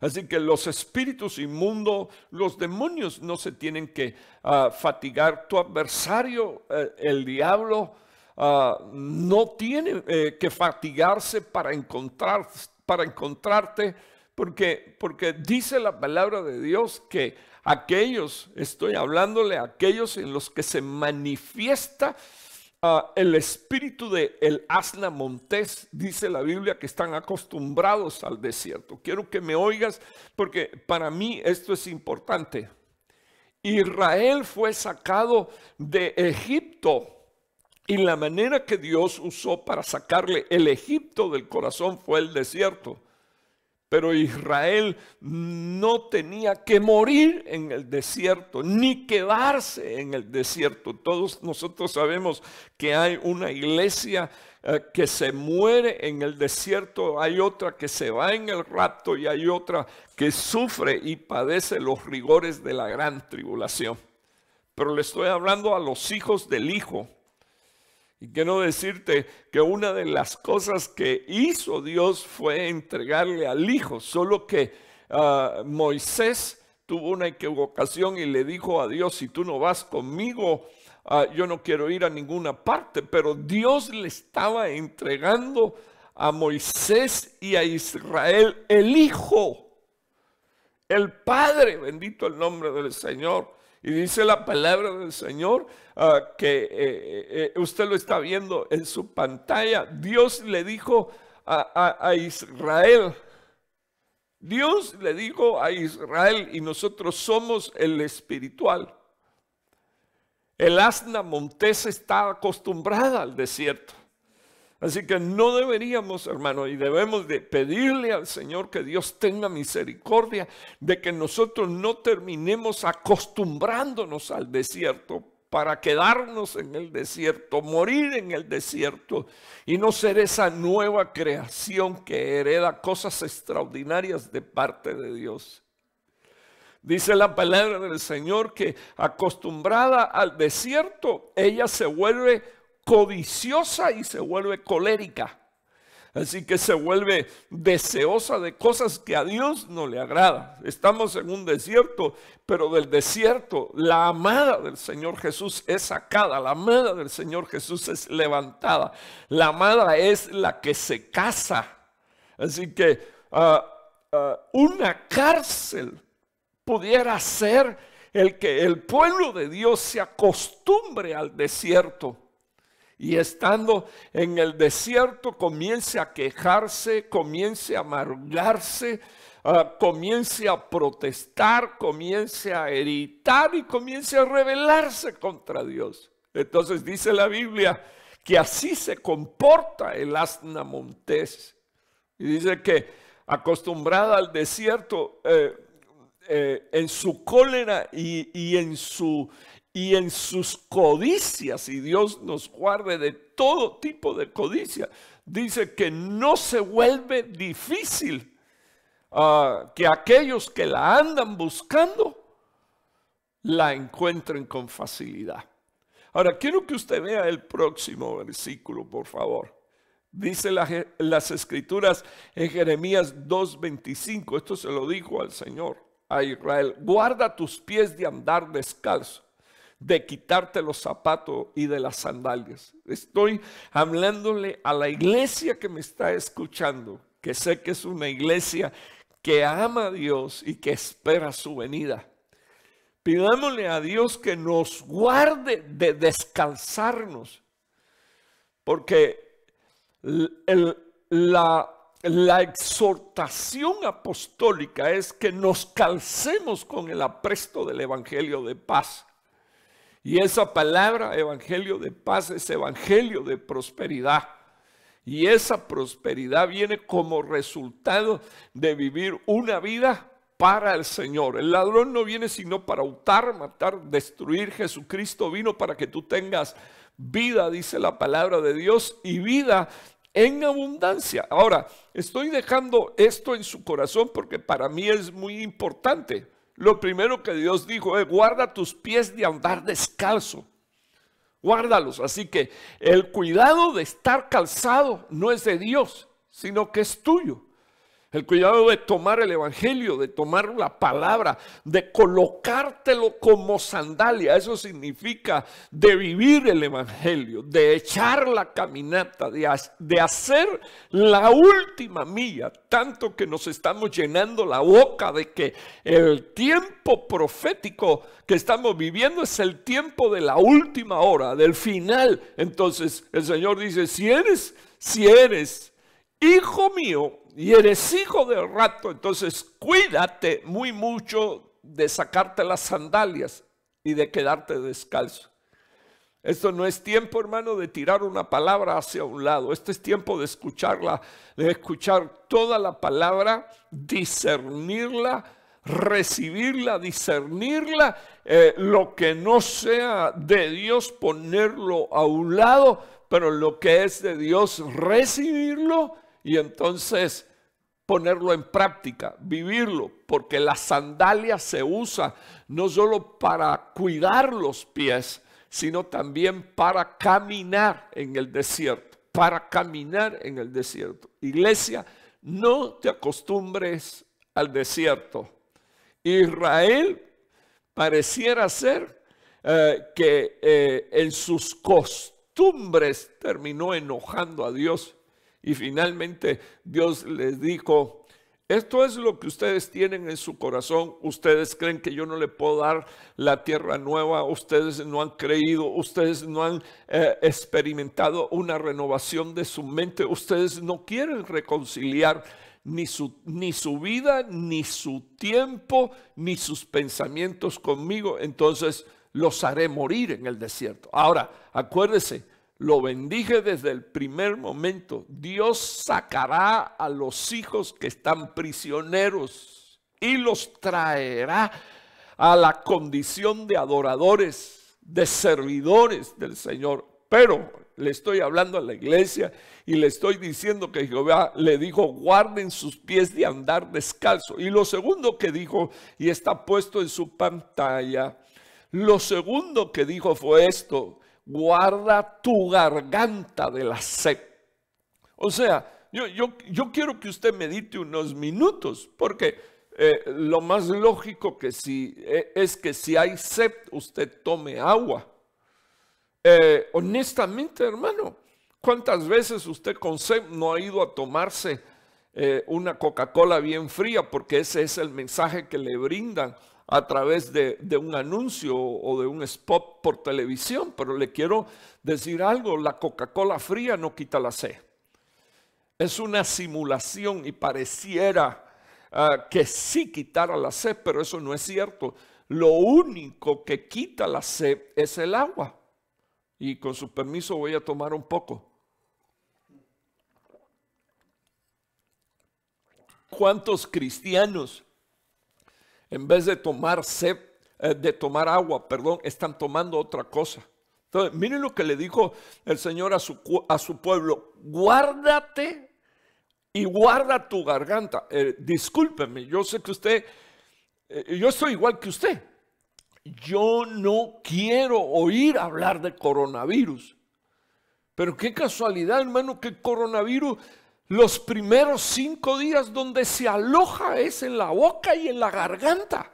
Así que los espíritus inmundos, los demonios no se tienen que ah, fatigar. Tu adversario, eh, el diablo, Ah, no tiene eh, que fatigarse para, encontrar, para encontrarte, porque, porque dice la palabra de Dios que aquellos, estoy hablándole a aquellos en los que se manifiesta ah, el espíritu de el asna montés, dice la Biblia, que están acostumbrados al desierto. Quiero que me oigas porque para mí esto es importante. Israel fue sacado de Egipto y la manera que Dios usó para sacarle el Egipto del corazón fue el desierto. Pero Israel no tenía que morir en el desierto, ni quedarse en el desierto. Todos nosotros sabemos que hay una iglesia eh, que se muere en el desierto, hay otra que se va en el rapto y hay otra que sufre y padece los rigores de la gran tribulación. Pero le estoy hablando a los hijos del Hijo y quiero decirte que una de las cosas que hizo Dios fue entregarle al Hijo, solo que ah, Moisés tuvo una equivocación y le dijo a Dios, si tú no vas conmigo, ah, yo no quiero ir a ninguna parte, pero Dios le estaba entregando a Moisés y a Israel el Hijo, el Padre, bendito el nombre del Señor. Y dice la palabra del Señor ah, que eh, eh, eh, usted lo está viendo en su pantalla. Dios le dijo a, a Israel, Dios le dijo a Israel y nosotros somos el espiritual. El asna montés está acostumbrada al desierto. Así que no deberíamos, hermano, y debemos de pedirle al Señor que Dios tenga misericordia de que nosotros no terminemos acostumbrándonos al desierto para quedarnos en el desierto, morir en el desierto y no ser esa nueva creación que hereda cosas extraordinarias de parte de Dios. Dice la palabra del Señor que acostumbrada al desierto, ella se vuelve codiciosa y se vuelve colérica. Así que se vuelve deseosa de cosas que a Dios no le agrada. Estamos en un desierto, pero del desierto la amada del Señor Jesús es sacada, la amada del Señor Jesús es levantada, la amada es la que se casa. Así que ah, ah, una cárcel pudiera ser el que el pueblo de Dios se acostumbre al desierto y estando en el desierto comience a quejarse, comience a amargarse, ah, comience a protestar, comience a irritar y comience a rebelarse contra Dios. Entonces dice la Biblia que así se comporta el asna montés. Y dice que acostumbrada al desierto, eh, eh, en su cólera y en su y en sus codicias, y Dios nos guarde de todo tipo de codicia, dice que no se vuelve difícil ah, que aquellos que la andan buscando la encuentren con facilidad. Ahora, quiero que usted vea el próximo versículo, por favor. Dice las escrituras en Jeremías 2.25, esto se lo dijo al Señor, a Israel, guarda tus pies de andar descalzo de quitarte los zapatos y de las sandalias. Estoy hablándole a la iglesia que me está escuchando, que sé que es una iglesia que ama a Dios y que espera su venida. Pidámosle a Dios que nos guarde de descansarnos, porque la exhortación apostólica es que nos calcemos con el apresto del Evangelio de paz. Y esa palabra, evangelio de paz, es evangelio de prosperidad. Y esa prosperidad viene como resultado de vivir una vida para el Señor. El ladrón no viene sino para hurtar, matar, destruir. Jesucristo vino para que tú tengas vida, dice la palabra de Dios, y vida en abundancia. Ahora, estoy dejando esto en su corazón porque para mí es muy importante. Lo primero que Dios dijo es, eh, guarda tus pies de andar descalzo. Guárdalos. Así que el cuidado de estar calzado no es de Dios, sino que es tuyo. El cuidado de tomar el Evangelio, de tomar la palabra, de colocártelo como sandalia. Eso significa de vivir el Evangelio, de echar la caminata, de, de hacer la última milla. Tanto que nos estamos llenando la boca de que el tiempo profético que estamos viviendo es el tiempo de la última hora, del final. Entonces el Señor dice, si eres, si eres hijo mío y eres hijo del rato, entonces cuídate muy mucho de sacarte las sandalias y de quedarte descalzo. Esto no es tiempo, hermano, de tirar una palabra hacia un lado. Esto es tiempo de escucharla, de escuchar toda la palabra, discernirla, recibirla, discernirla. Eh, lo que no sea de Dios, ponerlo a un lado, pero lo que es de Dios, recibirlo y entonces ponerlo en práctica, vivirlo, porque la sandalia se usa no solo para cuidar los pies, sino también para caminar en el desierto, para caminar en el desierto. Iglesia, no te acostumbres al desierto. Israel pareciera ser eh, que eh, en sus costumbres terminó enojando a Dios y finalmente Dios les dijo, esto es lo que ustedes tienen en su corazón. Ustedes creen que yo no le puedo dar la tierra nueva. Ustedes no han creído. Ustedes no han eh, experimentado una renovación de su mente. Ustedes no quieren reconciliar ni su, ni su vida, ni su tiempo, ni sus pensamientos conmigo. Entonces los haré morir en el desierto. Ahora, acuérdese, lo bendije desde el primer momento. Dios sacará a los hijos que están prisioneros y los traerá a la condición de adoradores, de servidores del Señor. Pero le estoy hablando a la iglesia y le estoy diciendo que Jehová le dijo, guarden sus pies de andar descalzo. Y lo segundo que dijo, y está puesto en su pantalla, lo segundo que dijo fue esto, guarda tu garganta de la sed. O sea, yo, quiero que usted medite unos minutos, porque eh, lo más lógico que si, eh, es que si hay sed, usted tome agua. Eh, honestamente, hermano, ¿cuántas veces usted con sed no ha ido a tomarse una Coca-Cola bien fría? Porque ese es el mensaje que le brindan a través de, un anuncio o de un spot por televisión, pero le quiero decir algo, la Coca-Cola fría no quita la sed. Es una simulación y pareciera ah, que sí quitara la sed, pero eso no es cierto. Lo único que quita la sed es el agua. Y con su permiso voy a tomar un poco. ¿Cuántos cristianos en vez de tomar eh, de tomar agua, perdón, están tomando otra cosa. Entonces, miren lo que le dijo el Señor a su, a su pueblo, guárdate y guarda tu garganta. Eh, discúlpeme, yo sé que usted, eh, yo soy igual que usted. Yo no quiero oír hablar de coronavirus. Pero qué casualidad, hermano, que coronavirus los primeros cinco días donde se aloja es en la boca y en la garganta.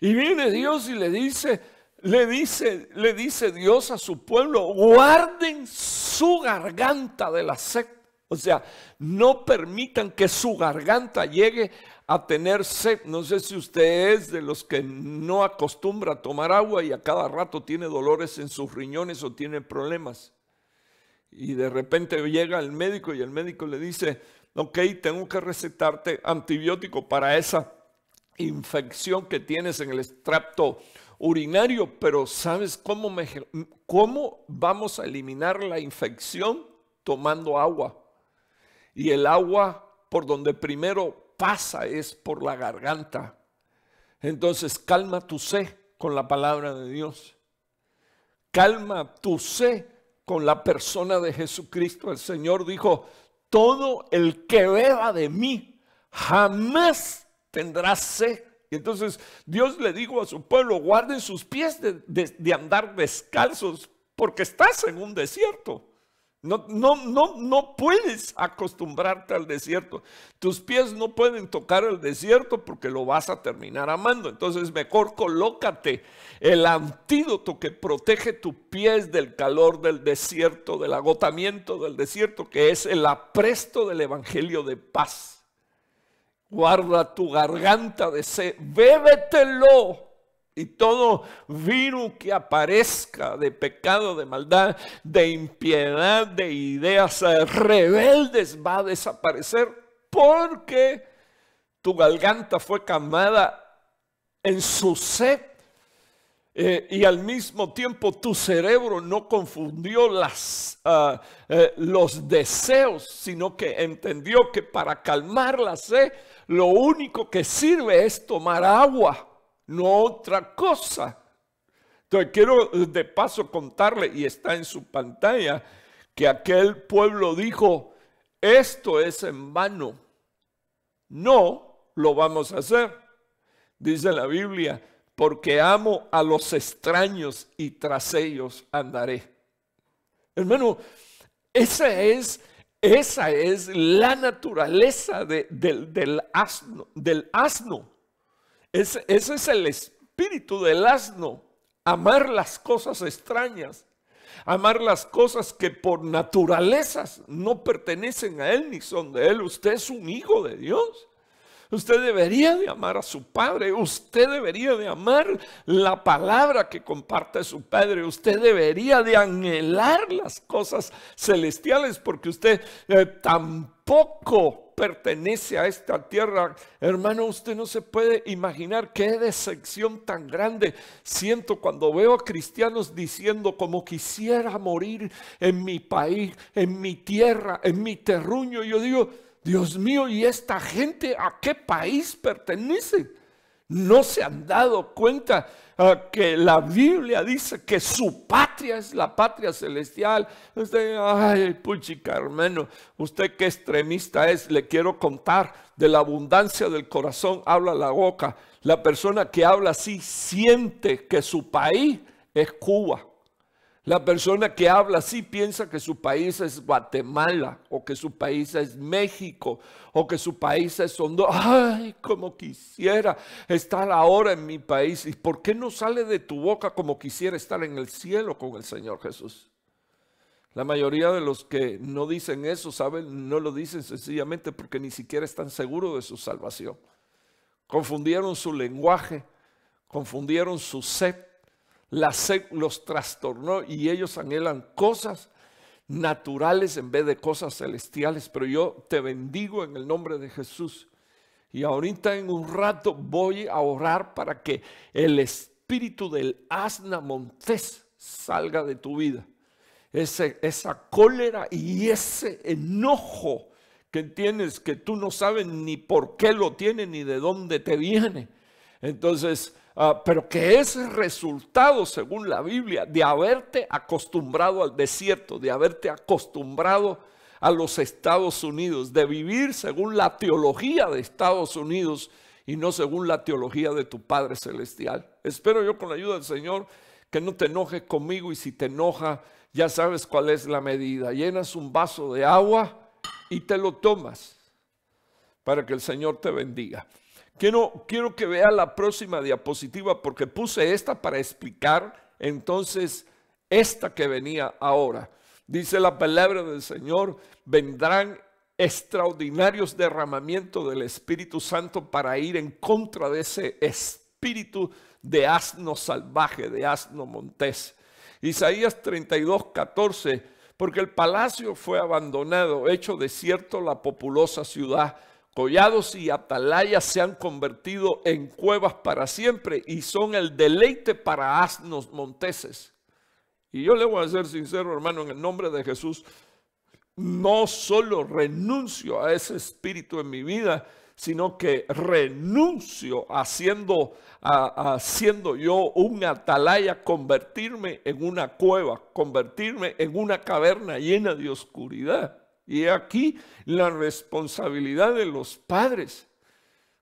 Y viene Dios y le dice, le dice, le dice Dios a su pueblo, guarden su garganta de la sed. O sea, no permitan que su garganta llegue a tener sed. No sé si usted es de los que no acostumbra a tomar agua y a cada rato tiene dolores en sus riñones o tiene problemas y de repente llega el médico y el médico le dice, ok, tengo que recetarte antibiótico para esa infección que tienes en el extracto urinario, pero ¿sabes cómo, cómo vamos a eliminar la infección? Tomando agua. Y el agua por donde primero pasa es por la garganta. Entonces calma tu sed con la palabra de Dios. Calma tu sed con la persona de Jesucristo. El Señor dijo, todo el que beba de mí jamás tendrá sed. Y entonces Dios le dijo a su pueblo, guarden sus pies de, de andar descalzos, porque estás en un desierto. No, no, no, no puedes acostumbrarte al desierto. Tus pies no pueden tocar el desierto porque lo vas a terminar amando. Entonces mejor colócate el antídoto que protege tus pies del calor del desierto, del agotamiento del desierto, que es el apresto del Evangelio de paz. Guarda tu garganta de sed, bébetelo y todo virus que aparezca de pecado, de maldad, de impiedad, de ideas rebeldes va a desaparecer porque tu garganta fue calmada en su sed eh, y al mismo tiempo tu cerebro no confundió las, ah, eh, los deseos, sino que entendió que para calmar la sed lo único que sirve es tomar agua no otra cosa. Entonces quiero de paso contarle, y está en su pantalla, que aquel pueblo dijo, esto es en vano, no lo vamos a hacer. Dice la Biblia, porque amo a los extraños y tras ellos andaré. Hermano, esa es, esa es la naturaleza del, asno, del asno ese es el espíritu del asno, amar las cosas extrañas, amar las cosas que por naturalezas no pertenecen a él ni son de él. Usted es un hijo de Dios. Usted debería de amar a su padre, usted debería de amar la palabra que comparte su padre, usted debería de anhelar las cosas celestiales porque usted eh, tampoco pertenece a esta tierra. Hermano, usted no se puede imaginar qué decepción tan grande siento cuando veo a cristianos diciendo como quisiera morir en mi país, en mi tierra, en mi terruño. Yo digo, Dios mío, ¿y esta gente a qué país pertenece? no se han dado cuenta ah, que la Biblia dice que su patria es la patria celestial. Usted, ay, puchi Carmeno, usted qué extremista es, le quiero contar, de la abundancia del corazón habla la boca. La persona que habla así siente que su país es Cuba. La persona que habla así piensa que su país es Guatemala o que su país es México o que su país es Honduras. Ay, como quisiera estar ahora en mi país. ¿Y por qué no sale de tu boca como quisiera estar en el cielo con el Señor Jesús? La mayoría de los que no dicen eso, saben, no lo dicen sencillamente porque ni siquiera están seguros de su salvación. Confundieron su lenguaje, confundieron su sed los trastornó y ellos anhelan cosas naturales en vez de cosas celestiales. Pero yo te bendigo en el nombre de Jesús. Y ahorita en un rato voy a orar para que el espíritu del asna montés salga de tu vida. Ese, esa cólera y ese enojo que tienes que tú no sabes ni por qué lo tienes ni de dónde te viene. Entonces, Ah, pero que es resultado, según la Biblia, de haberte acostumbrado al desierto, de haberte acostumbrado a los Estados Unidos, de vivir según la teología de Estados Unidos y no según la teología de tu Padre Celestial. Espero yo con la ayuda del Señor que no te enojes conmigo y si te enoja, ya sabes cuál es la medida. Llenas un vaso de agua y te lo tomas para que el Señor te bendiga. Quiero, quiero que vea la próxima diapositiva porque puse esta para explicar entonces esta que venía ahora. Dice la palabra del Señor, vendrán extraordinarios derramamientos del Espíritu Santo para ir en contra de ese espíritu de asno salvaje, de asno montés. Isaías 32, 14, porque el palacio fue abandonado, hecho desierto la populosa ciudad Collados y atalayas se han convertido en cuevas para siempre y son el deleite para asnos monteses. Y yo le voy a ser sincero, hermano, en el nombre de Jesús, no solo renuncio a ese espíritu en mi vida, sino que renuncio haciendo, a, haciendo yo un atalaya, convertirme en una cueva, convertirme en una caverna llena de oscuridad. Y aquí la responsabilidad de los padres.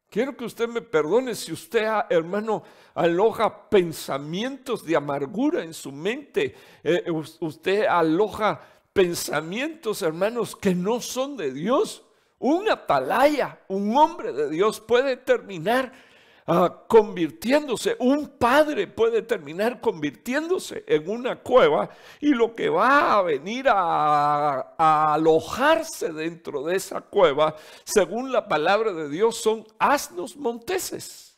Quiero que usted me perdone si usted, ah, hermano, aloja pensamientos de amargura en su mente. Eh, usted aloja pensamientos, hermanos, que no son de Dios. Un atalaya, un hombre de Dios puede terminar Ah, convirtiéndose. Un padre puede terminar convirtiéndose en una cueva y lo que va a venir a alojarse dentro de esa cueva, según la palabra de Dios, son asnos monteses.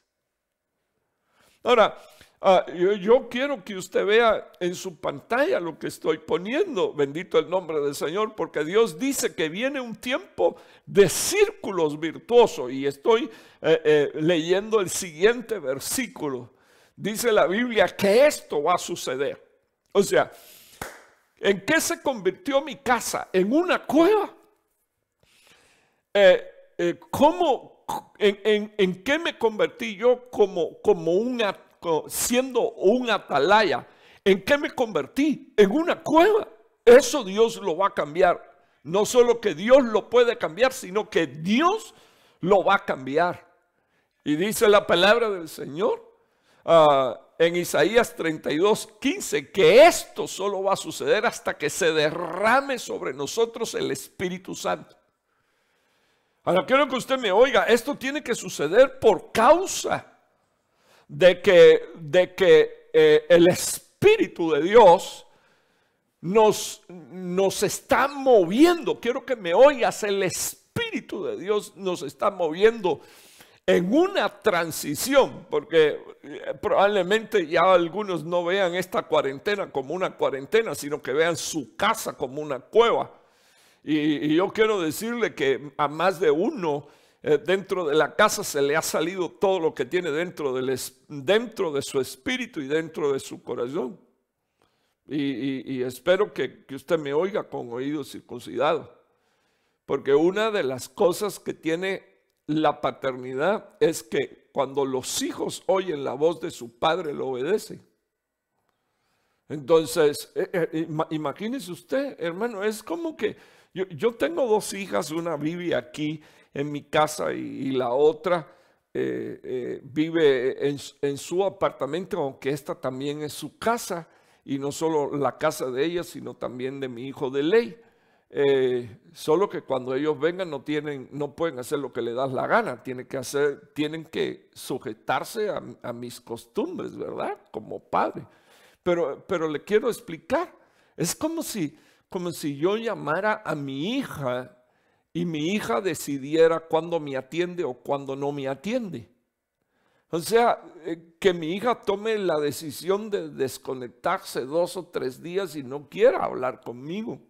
Ahora, Ah, yo, quiero que usted vea en su pantalla lo que estoy poniendo, bendito el nombre del Señor, porque Dios dice que viene un tiempo de círculos virtuosos y estoy eh, eh, leyendo el siguiente versículo. Dice la Biblia que esto va a suceder. O sea, ¿en qué se convirtió mi casa? ¿En una cueva? Eh, ¿Cómo, en, qué me convertí yo como, como un siendo un atalaya. ¿En qué me convertí? En una cueva. Eso Dios lo va a cambiar. No solo que Dios lo puede cambiar, sino que Dios lo va a cambiar. Y dice la palabra del Señor ah, en Isaías 32, 15, que esto solo va a suceder hasta que se derrame sobre nosotros el Espíritu Santo. Ahora quiero que usted me oiga, esto tiene que suceder por causa de que, de que eh, el Espíritu de Dios nos, nos está moviendo. Quiero que me oigas, el Espíritu de Dios nos está moviendo en una transición, porque eh, probablemente ya algunos no vean esta cuarentena como una cuarentena, sino que vean su casa como una cueva. y yo quiero decirle que a más de uno eh, dentro de la casa se le ha salido todo lo que tiene dentro, de su espíritu y dentro de su corazón. Y, espero que, usted me oiga con oído circuncidado. Porque una de las cosas que tiene la paternidad es que cuando los hijos oyen la voz de su padre, lo obedecen. Entonces, eh, eh, imagínese usted, hermano, es como que yo, yo tengo dos hijas, una vive aquí en mi casa y, la otra eh, eh, vive en, su apartamento, aunque esta también es su casa, y no solo la casa de ella, sino también de mi hijo de ley. Eh, solo que cuando ellos vengan no, tienen, no pueden hacer lo que le das la gana, tienen que, hacer, tienen que sujetarse a, mis costumbres, ¿verdad? Como padre. Pero, pero le quiero explicar, es como si, como si yo llamara a mi hija y mi hija decidiera cuándo me atiende o cuándo no me atiende. O sea, eh, que mi hija tome la decisión de desconectarse dos o tres días y no quiera hablar conmigo.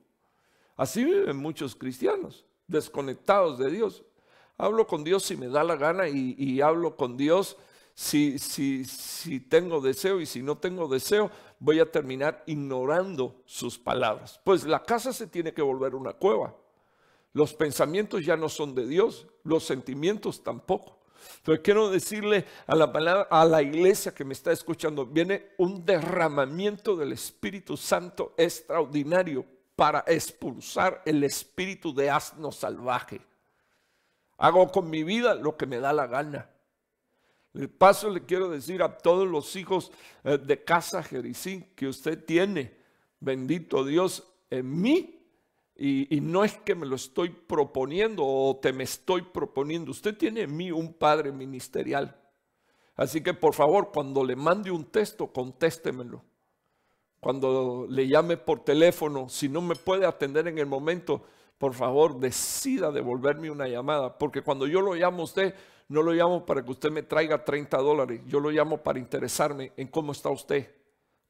Así viven muchos cristianos, desconectados de Dios. Hablo con Dios si me da la gana y, hablo con Dios si tengo deseo y si no tengo deseo, voy a terminar ignorando sus palabras. Pues la casa se tiene que volver una cueva. Los pensamientos ya no son de Dios, los sentimientos tampoco. Entonces quiero decirle a la, palabra, a la iglesia que me está escuchando, viene un derramamiento del Espíritu Santo extraordinario para expulsar el espíritu de asno salvaje. Hago con mi vida lo que me da la gana. El paso le quiero decir a todos los hijos eh, de casa Jericín que usted tiene, bendito Dios, en mí y, no es que me lo estoy proponiendo o te me estoy proponiendo. Usted tiene en mí un padre ministerial. Así que por favor, cuando le mande un texto, contéstemelo. Cuando le llame por teléfono, si no me puede atender en el momento, por favor, decida devolverme una llamada. Porque cuando yo lo llamo a usted, no lo llamo para que usted me traiga 30 dólares. Yo lo llamo para interesarme en cómo está usted,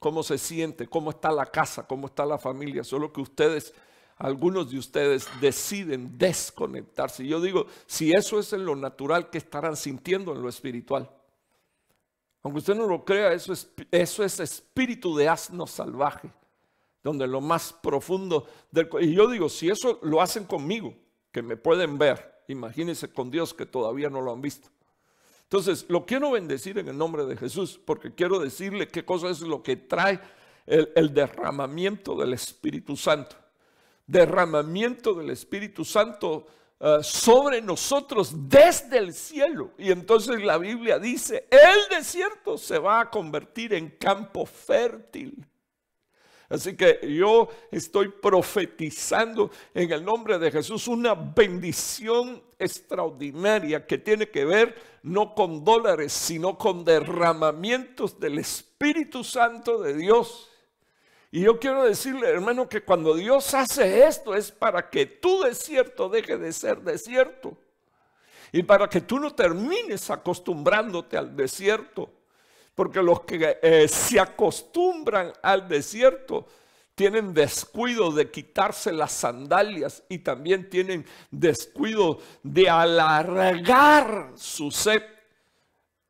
cómo se siente, cómo está la casa, cómo está la familia. Solo que ustedes algunos de ustedes deciden desconectarse. Yo digo, si eso es en lo natural, ¿qué estarán sintiendo en lo espiritual? Aunque usted no lo crea, eso es, eso es espíritu de asno salvaje, donde lo más profundo del... Y yo digo, si eso lo hacen conmigo, que me pueden ver, imagínense con Dios que todavía no lo han visto. Entonces, lo quiero bendecir en el nombre de Jesús, porque quiero decirle qué cosa es lo que trae el derramamiento del Espíritu Santo derramamiento del Espíritu Santo eh, sobre nosotros desde el cielo. Y entonces la Biblia dice, el desierto se va a convertir en campo fértil. Así que yo estoy profetizando en el nombre de Jesús una bendición extraordinaria que tiene que ver no con dólares, sino con derramamientos del Espíritu Santo de Dios y yo quiero decirle, hermano, que cuando Dios hace esto es para que tu desierto deje de ser desierto. Y para que tú no termines acostumbrándote al desierto. Porque los que eh, se acostumbran al desierto tienen descuido de quitarse las sandalias y también tienen descuido de alargar su sed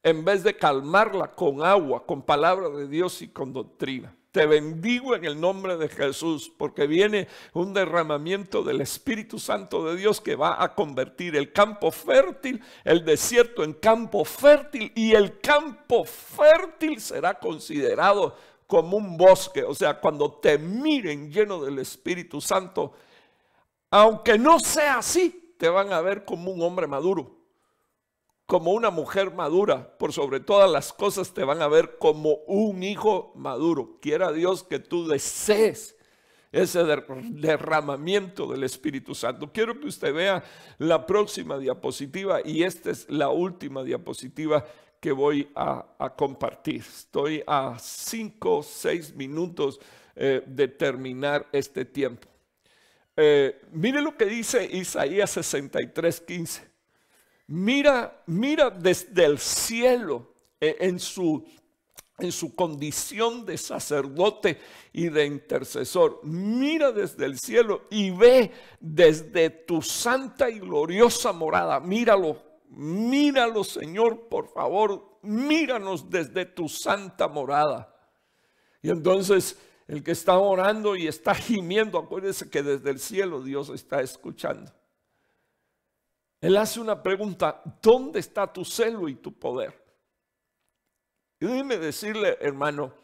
en vez de calmarla con agua, con palabra de Dios y con doctrina. Te bendigo en el nombre de Jesús, porque viene un derramamiento del Espíritu Santo de Dios que va a convertir el campo fértil, el desierto en campo fértil, y el campo fértil será considerado como un bosque. O sea, cuando te miren lleno del Espíritu Santo, aunque no sea así, te van a ver como un hombre maduro como una mujer madura, por sobre todas las cosas te van a ver como un hijo maduro. Quiera Dios que tú desees ese derramamiento del Espíritu Santo. Quiero que usted vea la próxima diapositiva y esta es la última diapositiva que voy a, compartir. Estoy a cinco o seis minutos eh, de terminar este tiempo. Eh, mire lo que dice Isaías 63, 15 mira, mira desde el cielo eh, en su en su condición de sacerdote y de intercesor. Mira desde el cielo y ve desde tu santa y gloriosa morada. Míralo, míralo Señor, por favor, míranos desde tu santa morada. Y entonces el que está orando y está gimiendo, acuérdese que desde el cielo Dios está escuchando. Él hace una pregunta, ¿dónde está tu celo y tu poder? Y dime, decirle, hermano,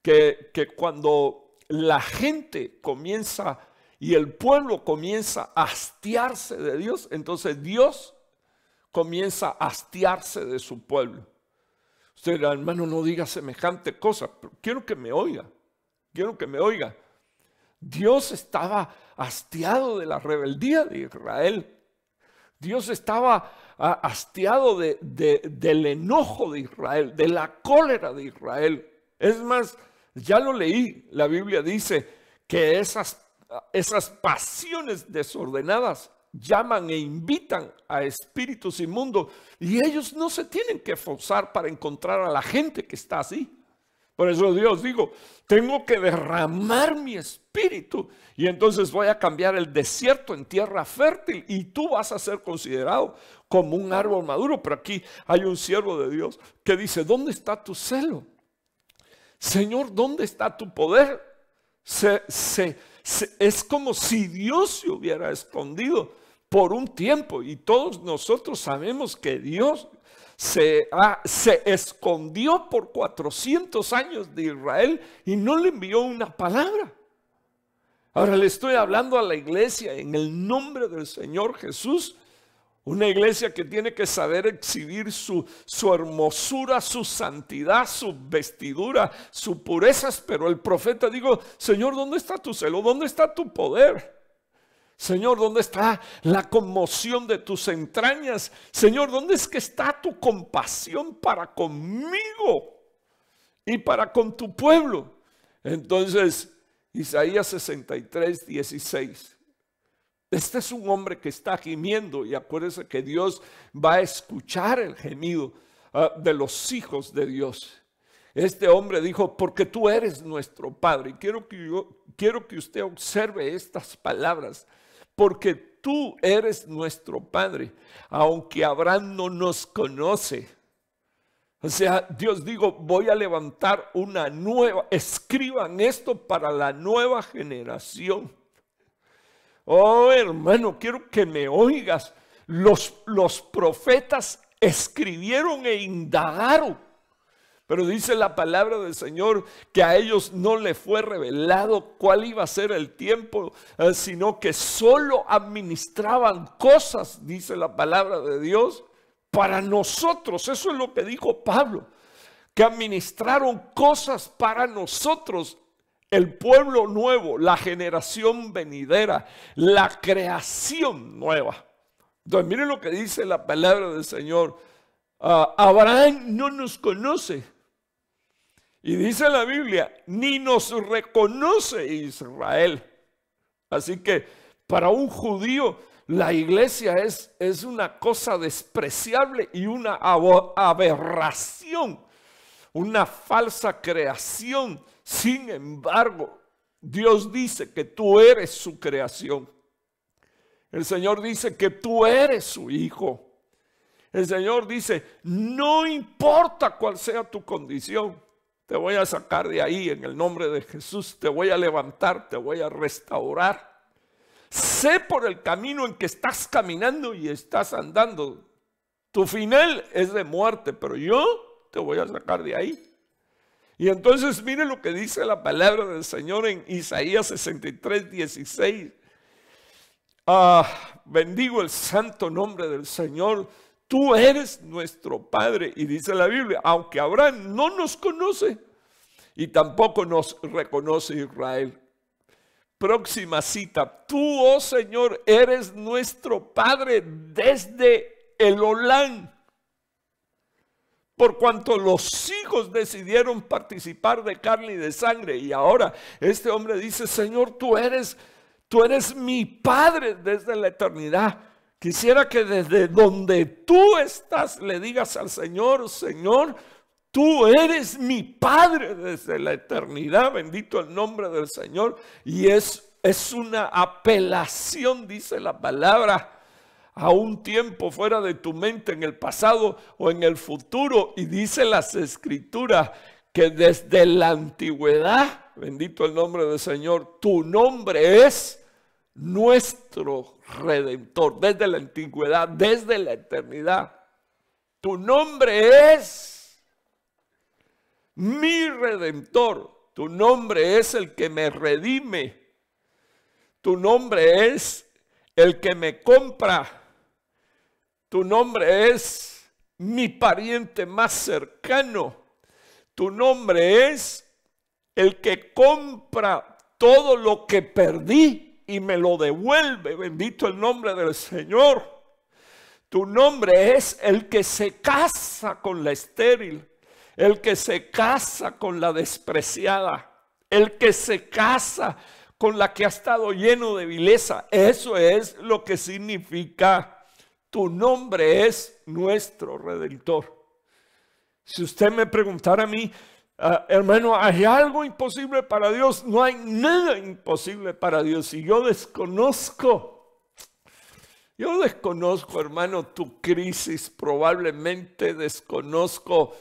que, cuando la gente comienza y el pueblo comienza a hastiarse de Dios, entonces Dios comienza a hastiarse de su pueblo. Usted hermano, no diga semejante cosa, pero quiero que me oiga, quiero que me oiga. Dios estaba hastiado de la rebeldía de Israel Dios estaba ah, hastiado del enojo de Israel, de la cólera de Israel. Es más, ya lo leí, la Biblia dice que esas, esas pasiones desordenadas llaman e invitan a espíritus inmundos y ellos no se tienen que forzar para encontrar a la gente que está así. Por eso Dios dijo, tengo que derramar mi espíritu y entonces voy a cambiar el desierto en tierra fértil y tú vas a ser considerado como un árbol maduro. Pero aquí hay un siervo de Dios que dice, ¿dónde está tu celo? Señor, ¿dónde está tu poder? es como si Dios se hubiera escondido por un tiempo y todos nosotros sabemos que Dios Ah, se, escondió por 400 años de Israel y no le envió una palabra. Ahora le estoy hablando a la iglesia en el nombre del Señor Jesús. Una iglesia que tiene que saber exhibir su, su, hermosura, su santidad, su vestidura, su pureza. Pero el profeta dijo, Señor, ¿dónde está tu celo? ¿Dónde está tu poder? Señor, ¿dónde está la conmoción de tus entrañas? Señor, ¿dónde es que está tu compasión para conmigo y para con tu pueblo? Entonces, Isaías 63, 16. Este es un hombre que está gimiendo y acuérdese que Dios va a escuchar el gemido ah, de los hijos de Dios. Este hombre dijo, porque tú eres nuestro Padre. Y quiero que, quiero que usted observe estas palabras porque tú eres nuestro Padre, aunque Abraham no nos conoce. O sea, Dios digo, voy a levantar una nueva, escriban esto para la nueva generación. Oh hermano, quiero que me oigas. Los, los profetas escribieron e indagaron pero dice la palabra del Señor que a ellos no le fue revelado cuál iba a ser el tiempo, eh, sino que solo administraban cosas, dice la palabra de Dios, para nosotros. Eso es lo que dijo Pablo, que administraron cosas para nosotros el pueblo nuevo, la generación venidera, la creación nueva. Entonces, miren lo que dice la palabra del Señor. Ah, Abraham no nos conoce, y dice la Biblia, ni nos reconoce Israel. Así que para un judío la iglesia es, es una cosa despreciable y una aberración, una falsa creación. Sin embargo, Dios dice que tú eres su creación. El Señor dice que tú eres su hijo. El Señor dice, no importa cuál sea tu condición, te voy a sacar de ahí en el nombre de Jesús, te voy a levantar, te voy a restaurar. Sé por el camino en que estás caminando y estás andando. Tu final es de muerte, pero yo te voy a sacar de ahí. Y entonces mire lo que dice la palabra del Señor en Isaías 63, 16. Ah, bendigo el santo nombre del Señor tú eres nuestro Padre. Y dice la Biblia, aunque Abraham no nos conoce y tampoco nos reconoce Israel. Próxima cita, tú, oh Señor, eres nuestro Padre desde el Olán. Por cuanto los hijos decidieron participar de carne y de sangre. Y ahora este hombre dice, Señor, tú eres, tú eres mi Padre desde la eternidad Quisiera que desde donde tú estás le digas al Señor, Señor, tú eres mi Padre desde la eternidad, bendito el nombre del Señor. Y es, es una apelación, dice la palabra, a un tiempo fuera de tu mente, en el pasado o en el futuro. Y dice las escrituras que desde la antigüedad, bendito el nombre del Señor, tu nombre es nuestro redentor desde la antigüedad, desde la eternidad. Tu nombre es mi redentor. Tu nombre es el que me redime. Tu nombre es el que me compra. Tu nombre es mi pariente más cercano. Tu nombre es el que compra todo lo que perdí y me lo devuelve. Bendito el nombre del Señor. Tu nombre es el que se casa con la estéril, el que se casa con la despreciada, el que se casa con la que ha estado lleno de vileza. Eso es lo que significa tu nombre es nuestro redentor. Si usted me preguntara a mí, Ah, hermano, ¿hay algo imposible para Dios? No hay nada imposible para Dios. Y yo desconozco, yo desconozco, hermano, tu crisis, probablemente desconozco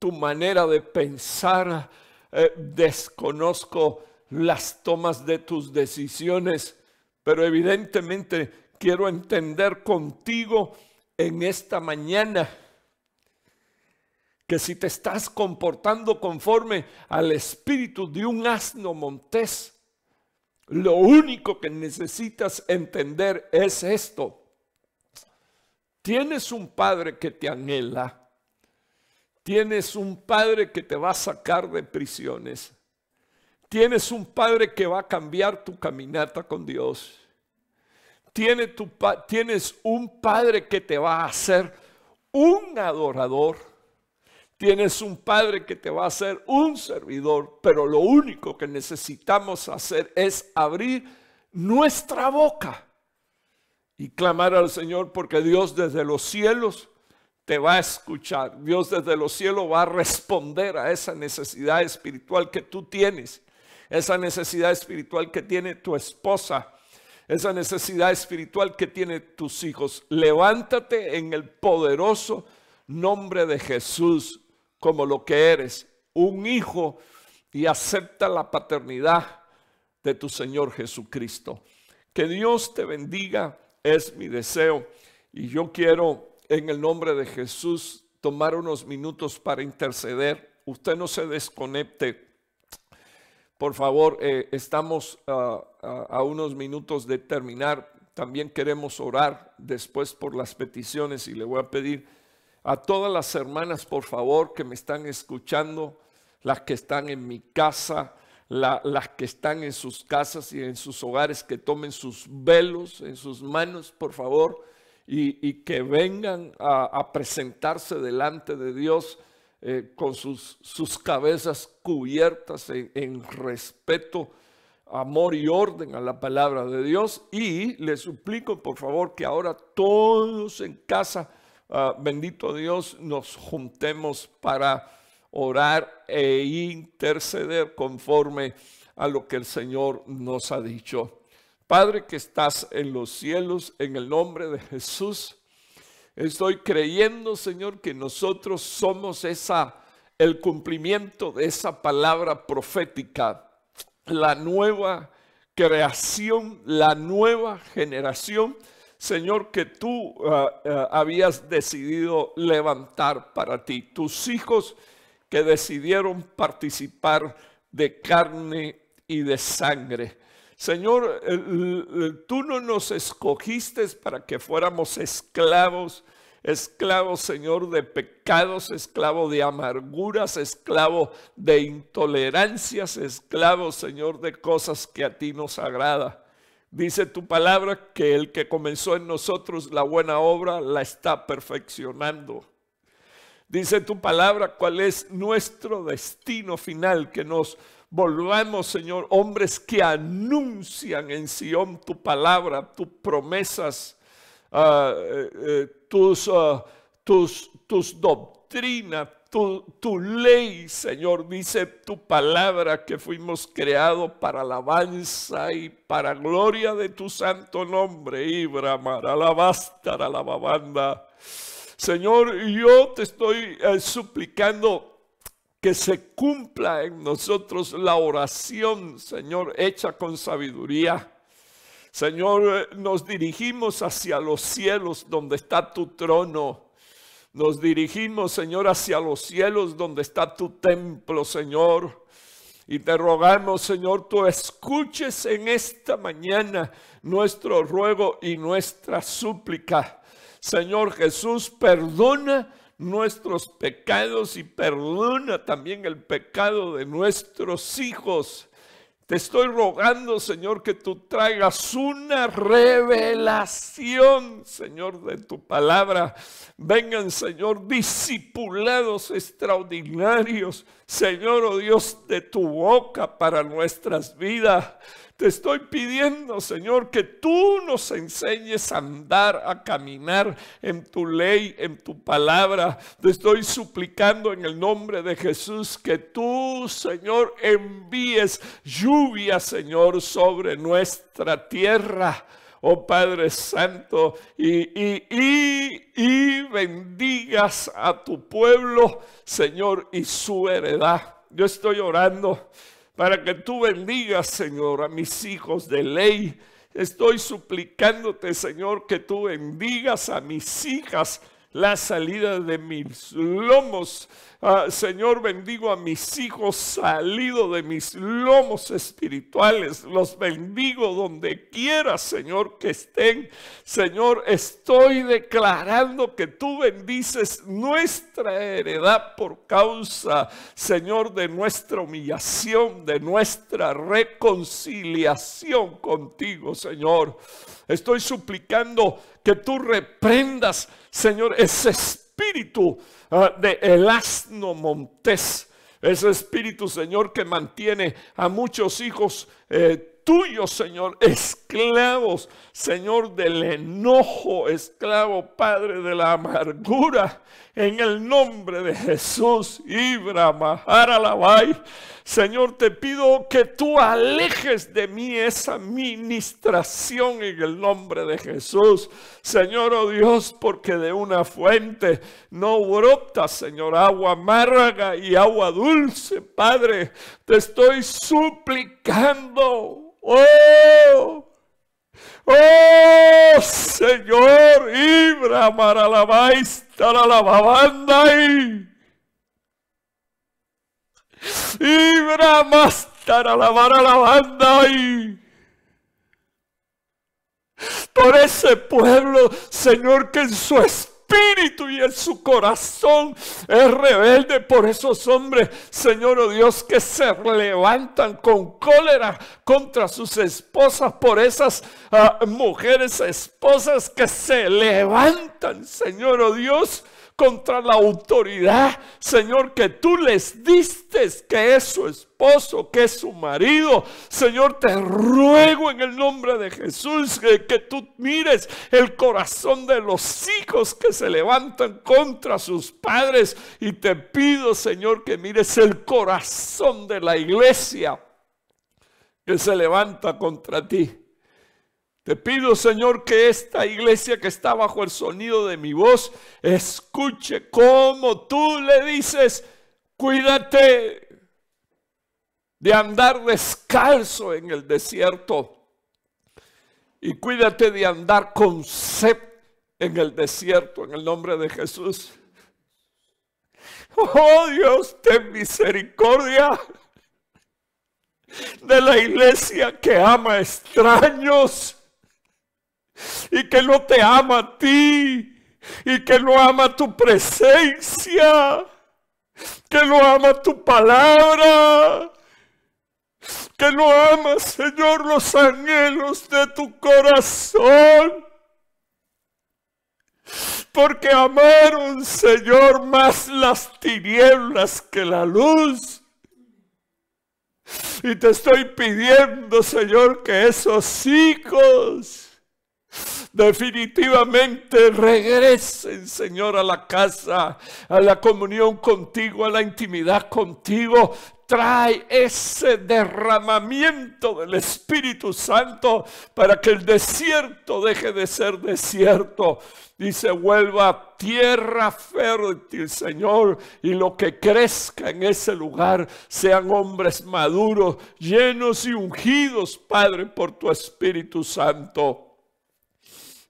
tu manera de pensar, eh, desconozco las tomas de tus decisiones, pero evidentemente quiero entender contigo en esta mañana que si te estás comportando conforme al espíritu de un asno montés, lo único que necesitas entender es esto. Tienes un padre que te anhela. Tienes un padre que te va a sacar de prisiones. Tienes un padre que va a cambiar tu caminata con Dios. Tienes, tienes un padre que te va a hacer un adorador Tienes un padre que te va a hacer un servidor, pero lo único que necesitamos hacer es abrir nuestra boca y clamar al Señor porque Dios desde los cielos te va a escuchar. Dios desde los cielos va a responder a esa necesidad espiritual que tú tienes, esa necesidad espiritual que tiene tu esposa, esa necesidad espiritual que tiene tus hijos. Levántate en el poderoso nombre de Jesús como lo que eres, un hijo, y acepta la paternidad de tu Señor Jesucristo. Que Dios te bendiga, es mi deseo. Y yo quiero, en el nombre de Jesús, tomar unos minutos para interceder. Usted no se desconecte. Por favor, eh, estamos ah, a unos minutos de terminar. También queremos orar después por las peticiones y le voy a pedir a todas las hermanas, por favor, que me están escuchando, las que están en mi casa, las que están en sus casas y en sus hogares, que tomen sus velos en sus manos, por favor, y, que vengan a, presentarse delante de Dios eh, con sus, sus, cabezas cubiertas en, en respeto amor y orden a la palabra de Dios y les suplico por favor que ahora todos en casa Ah, bendito Dios, nos juntemos para orar e interceder conforme a lo que el Señor nos ha dicho. Padre que estás en los cielos, en el nombre de Jesús, estoy creyendo, Señor, que nosotros somos esa el cumplimiento de esa palabra profética, la nueva creación, la nueva generación Señor, que tú ah, ah, habías decidido levantar para ti. Tus hijos que decidieron participar de carne y de sangre. Señor, tú no nos escogiste para que fuéramos esclavos, esclavos, Señor, de pecados, esclavo de amarguras, esclavo de intolerancias, esclavos, Señor, de cosas que a ti nos agrada. Dice tu palabra que el que comenzó en nosotros la buena obra la está perfeccionando. Dice tu palabra cuál es nuestro destino final, que nos volvamos, Señor, hombres que anuncian en Sion tu palabra, tus promesas, ah, eh, eh, tus, ah, tus, tus doctrinas, tu, ley, Señor, dice tu palabra que fuimos creados para alabanza y para gloria de tu santo nombre, Ibramar, alabastar, alababanda. Señor, yo te estoy eh, suplicando que se cumpla en nosotros la oración, Señor, hecha con sabiduría. Señor, eh, nos dirigimos hacia los cielos donde está tu trono. Nos dirigimos, Señor, hacia los cielos donde está tu templo, Señor. Y te rogamos, Señor, tú escuches en esta mañana nuestro ruego y nuestra súplica. Señor Jesús, perdona nuestros pecados y perdona también el pecado de nuestros hijos. Te estoy rogando, Señor, que tú traigas una revelación, Señor, de tu palabra. Vengan, Señor, discipulados extraordinarios, Señor, oh Dios, de tu boca para nuestras vidas. Te estoy pidiendo, Señor, que tú nos enseñes a andar, a caminar en tu ley, en tu palabra. Te estoy suplicando en el nombre de Jesús que tú, Señor, envíes lluvia, Señor, sobre nuestra tierra oh Padre Santo, y, y, bendigas a tu pueblo, Señor, y su heredad. Yo estoy orando para que tú bendigas, Señor, a mis hijos de ley. Estoy suplicándote, Señor, que tú bendigas a mis hijas la salida de mis lomos, Ah, Señor, bendigo a mis hijos salidos de mis lomos espirituales. Los bendigo donde quiera, Señor, que estén. Señor, estoy declarando que tú bendices nuestra heredad por causa, Señor, de nuestra humillación, de nuestra reconciliación contigo, Señor. Estoy suplicando que tú reprendas, Señor, ese espíritu Ah, de el asno montés. Ese espíritu, Señor, que mantiene a muchos hijos eh, tuyos, Señor, esclavos, Señor, del enojo, esclavo, Padre, de la amargura, en el nombre de Jesús, Ibrahim, Señor, te pido que tú alejes de mí esa ministración en el nombre de Jesús. Señor, oh Dios, porque de una fuente no brota, Señor, agua amarga y agua dulce. Padre, te estoy suplicando. Oh, Oh Señor, Ibra Maralabais, Taralababandai. Ibra más ahí Por ese pueblo, Señor, que en su estado y en su corazón es rebelde por esos hombres, Señor o oh Dios, que se levantan con cólera contra sus esposas, por esas ah, mujeres esposas que se levantan, Señor o oh Dios contra la autoridad, Señor, que tú les diste, que es su esposo, que es su marido. Señor, te ruego en el nombre de Jesús que, que tú mires el corazón de los hijos que se levantan contra sus padres. Y te pido, Señor, que mires el corazón de la iglesia que se levanta contra ti. Te pido, Señor, que esta iglesia que está bajo el sonido de mi voz escuche cómo tú le dices, cuídate de andar descalzo en el desierto y cuídate de andar con sed en el desierto en el nombre de Jesús. Oh Dios, ten misericordia de la iglesia que ama extraños y que no te ama a ti y que no ama tu presencia, que no ama tu palabra, que no ama, Señor, los anhelos de tu corazón. Porque amaron, Señor, más las tinieblas que la luz. Y te estoy pidiendo, Señor, que esos hijos definitivamente regresen, Señor, a la casa, a la comunión contigo, a la intimidad contigo. Trae ese derramamiento del Espíritu Santo para que el desierto deje de ser desierto y se vuelva tierra fértil, Señor, y lo que crezca en ese lugar sean hombres maduros, llenos y ungidos, Padre, por tu Espíritu Santo.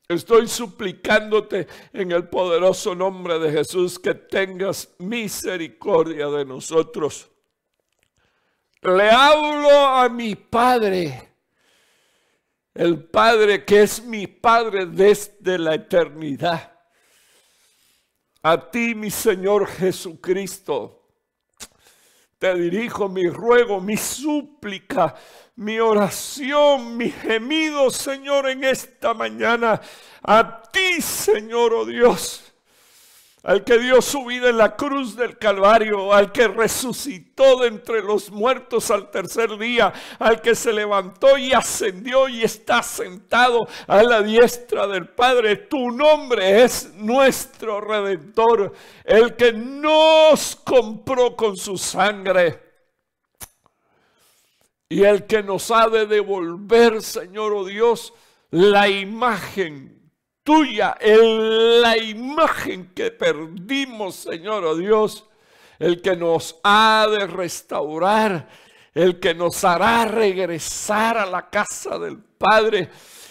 Estoy suplicándote en el poderoso nombre de Jesús que tengas misericordia de nosotros. Le hablo a mi Padre, el Padre que es mi Padre desde la eternidad. A ti, mi Señor Jesucristo, te dirijo mi ruego, mi súplica, mi oración, mi gemido, Señor, en esta mañana. A ti, Señor, oh Dios al que dio su vida en la cruz del Calvario, al que resucitó de entre los muertos al tercer día, al que se levantó y ascendió y está sentado a la diestra del Padre. Tu nombre es nuestro redentor, el que nos compró con su sangre y el que nos ha de devolver, Señor o oh Dios, la imagen tuya, la imagen que perdimos, Señor o oh Dios, el que nos ha de restaurar, el que nos hará regresar a la casa del Padre,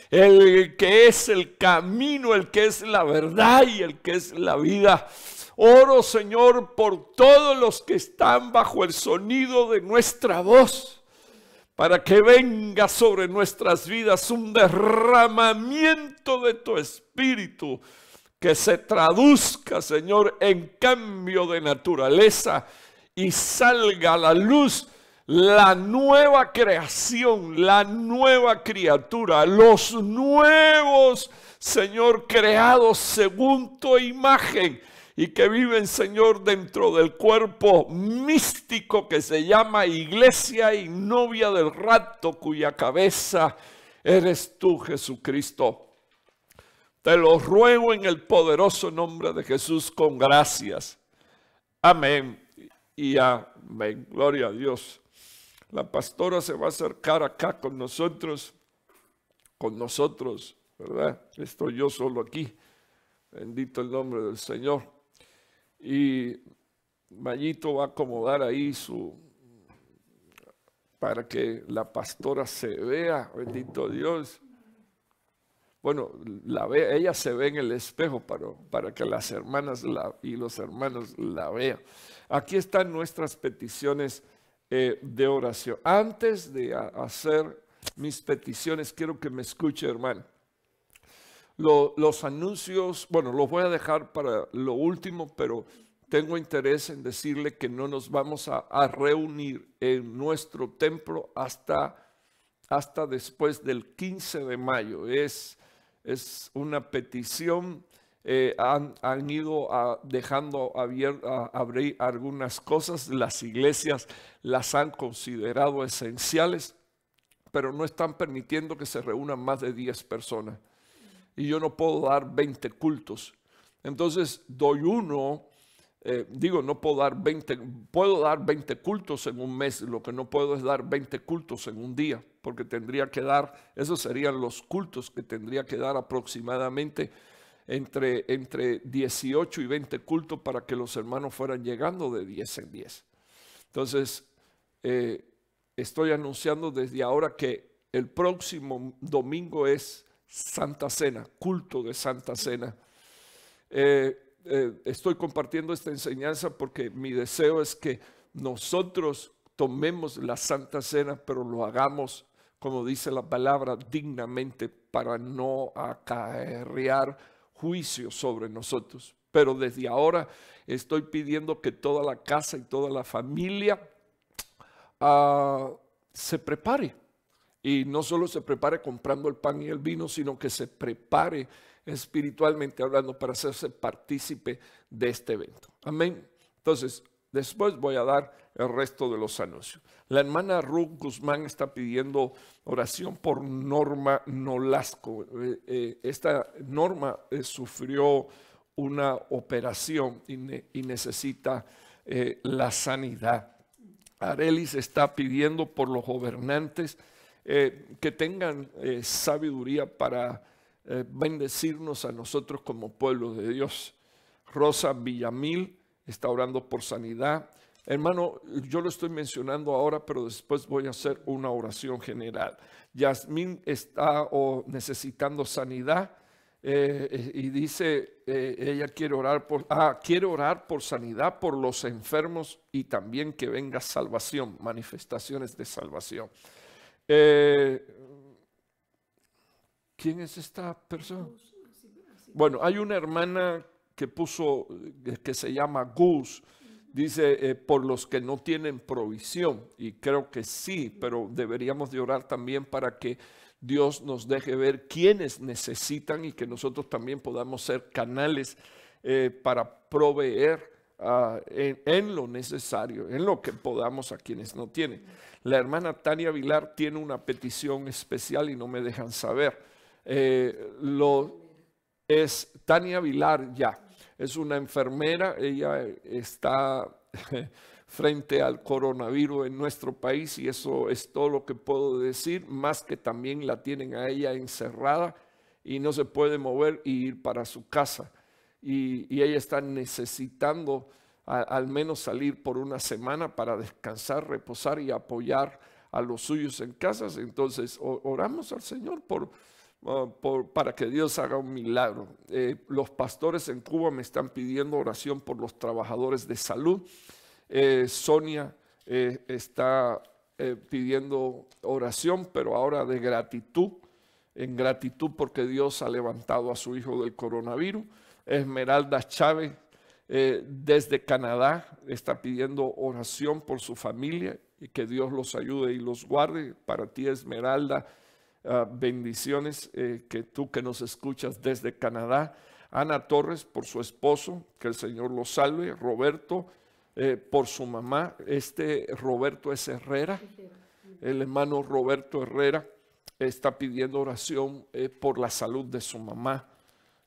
el que es el camino, el que es la verdad y el que es la vida. Oro, Señor, por todos los que están bajo el sonido de nuestra voz para que venga sobre nuestras vidas un derramamiento de tu espíritu, que se traduzca, Señor, en cambio de naturaleza y salga a la luz la nueva creación, la nueva criatura, los nuevos, Señor, creados según tu imagen y que viven, Señor, dentro del cuerpo místico que se llama iglesia y novia del Rato, cuya cabeza eres tú, Jesucristo. Te lo ruego en el poderoso nombre de Jesús con gracias. Amén y amén. Gloria a Dios. La pastora se va a acercar acá con nosotros, con nosotros, ¿verdad? Estoy yo solo aquí. Bendito el nombre del Señor. Y Mayito va a acomodar ahí su para que la pastora se vea, bendito Dios. Bueno, la ve, ella se ve en el espejo para, para que las hermanas la, y los hermanos la vean. Aquí están nuestras peticiones eh, de oración. Antes de hacer mis peticiones, quiero que me escuche, hermano los anuncios, bueno, los voy a dejar para lo último, pero tengo interés en decirle que no nos vamos a, reunir en nuestro templo hasta, hasta después del 15 de mayo. Es, una petición. Eh, han, ido dejando abrir algunas cosas, las iglesias las han considerado esenciales, pero no están permitiendo que se reúnan más de 10 personas y yo no puedo dar 20 cultos. Entonces doy uno, eh, digo, no puedo dar 20, puedo dar 20 cultos en un mes, lo que no puedo es dar 20 cultos en un día, porque tendría que dar, esos serían los cultos que tendría que dar aproximadamente entre, entre 18 y 20 cultos para que los hermanos fueran llegando de 10 en 10. Entonces, eh, estoy anunciando desde ahora que el próximo domingo es Santa Cena, culto de Santa Cena. Eh, eh, estoy compartiendo esta enseñanza porque mi deseo es que nosotros tomemos la Santa Cena, pero lo hagamos, como dice la palabra, dignamente para no acarrear juicio sobre nosotros. Pero desde ahora estoy pidiendo que toda la casa y toda la familia ah, se prepare y no solo se prepare comprando el pan y el vino, sino que se prepare espiritualmente hablando para hacerse partícipe de este evento. Amén. Entonces, después voy a dar el resto de los anuncios. La hermana Ruth Guzmán está pidiendo oración por Norma Nolasco. Eh, eh, esta Norma eh, sufrió una operación y, necesita la sanidad. Arelis está pidiendo por los gobernantes eh, que tengan eh, sabiduría para eh, bendecirnos a nosotros como pueblo de Dios. Rosa Villamil está orando por sanidad. Hermano, yo lo estoy mencionando ahora, pero después voy a hacer una oración general. Yasmín está necesitando sanidad y dice, ella quiere orar, por, ah, quiere orar por sanidad por los enfermos y también que venga salvación, manifestaciones de salvación. Eh, ¿Quién es esta persona? Bueno, hay una hermana que puso, eh, que se llama Gus, dice, eh, por los que no tienen provisión, y creo que sí, pero deberíamos de orar también para que Dios nos deje ver quiénes necesitan y que nosotros también podamos ser canales para proveer Ah, en, lo necesario, en lo que podamos a quienes no tienen. La hermana Tania Vilar tiene una petición especial y no me dejan saber. Eh, lo es Tania Vilar ya. Es una enfermera, ella está frente al coronavirus en nuestro país y eso es todo lo que puedo decir, más que también la tienen a ella encerrada y no se puede mover y ir para su casa y, ella está necesitando al menos salir por una semana para descansar, reposar y apoyar a los suyos en casa. Entonces oramos al Señor ah, por, para que Dios haga un milagro. Eh, los pastores en Cuba me están pidiendo oración por los trabajadores de salud. Eh, Sonia eh, está pidiendo oración, pero ahora de gratitud, en gratitud porque Dios ha levantado a su hijo del coronavirus. Esmeralda Chávez, eh, desde Canadá, está pidiendo oración por su familia y que Dios los ayude y los guarde. Para ti, Esmeralda, ah, bendiciones eh, que tú que nos escuchas desde Canadá. Ana Torres por su esposo, que el Señor lo salve. Roberto eh, por su mamá. Este Roberto es Herrera. El hermano Roberto Herrera está pidiendo oración por la salud de su mamá.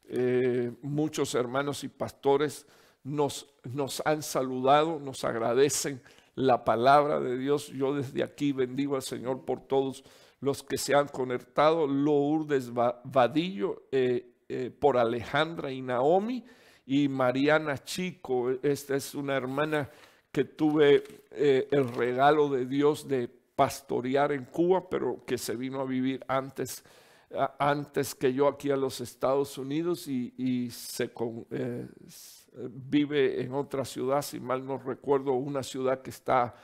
Eh, muchos hermanos y pastores nos, nos han saludado, nos agradecen la palabra de Dios. Yo desde aquí bendigo al Señor por todos los que se han conectado, Lourdes Vadillo, eh, eh, por Alejandra y Naomi, y Mariana Chico, esta es una hermana que tuve el regalo de Dios de pastorear en Cuba, pero que se vino a vivir antes antes que yo aquí a los Estados Unidos y, eh, vive en otra ciudad, si mal no recuerdo, una ciudad que está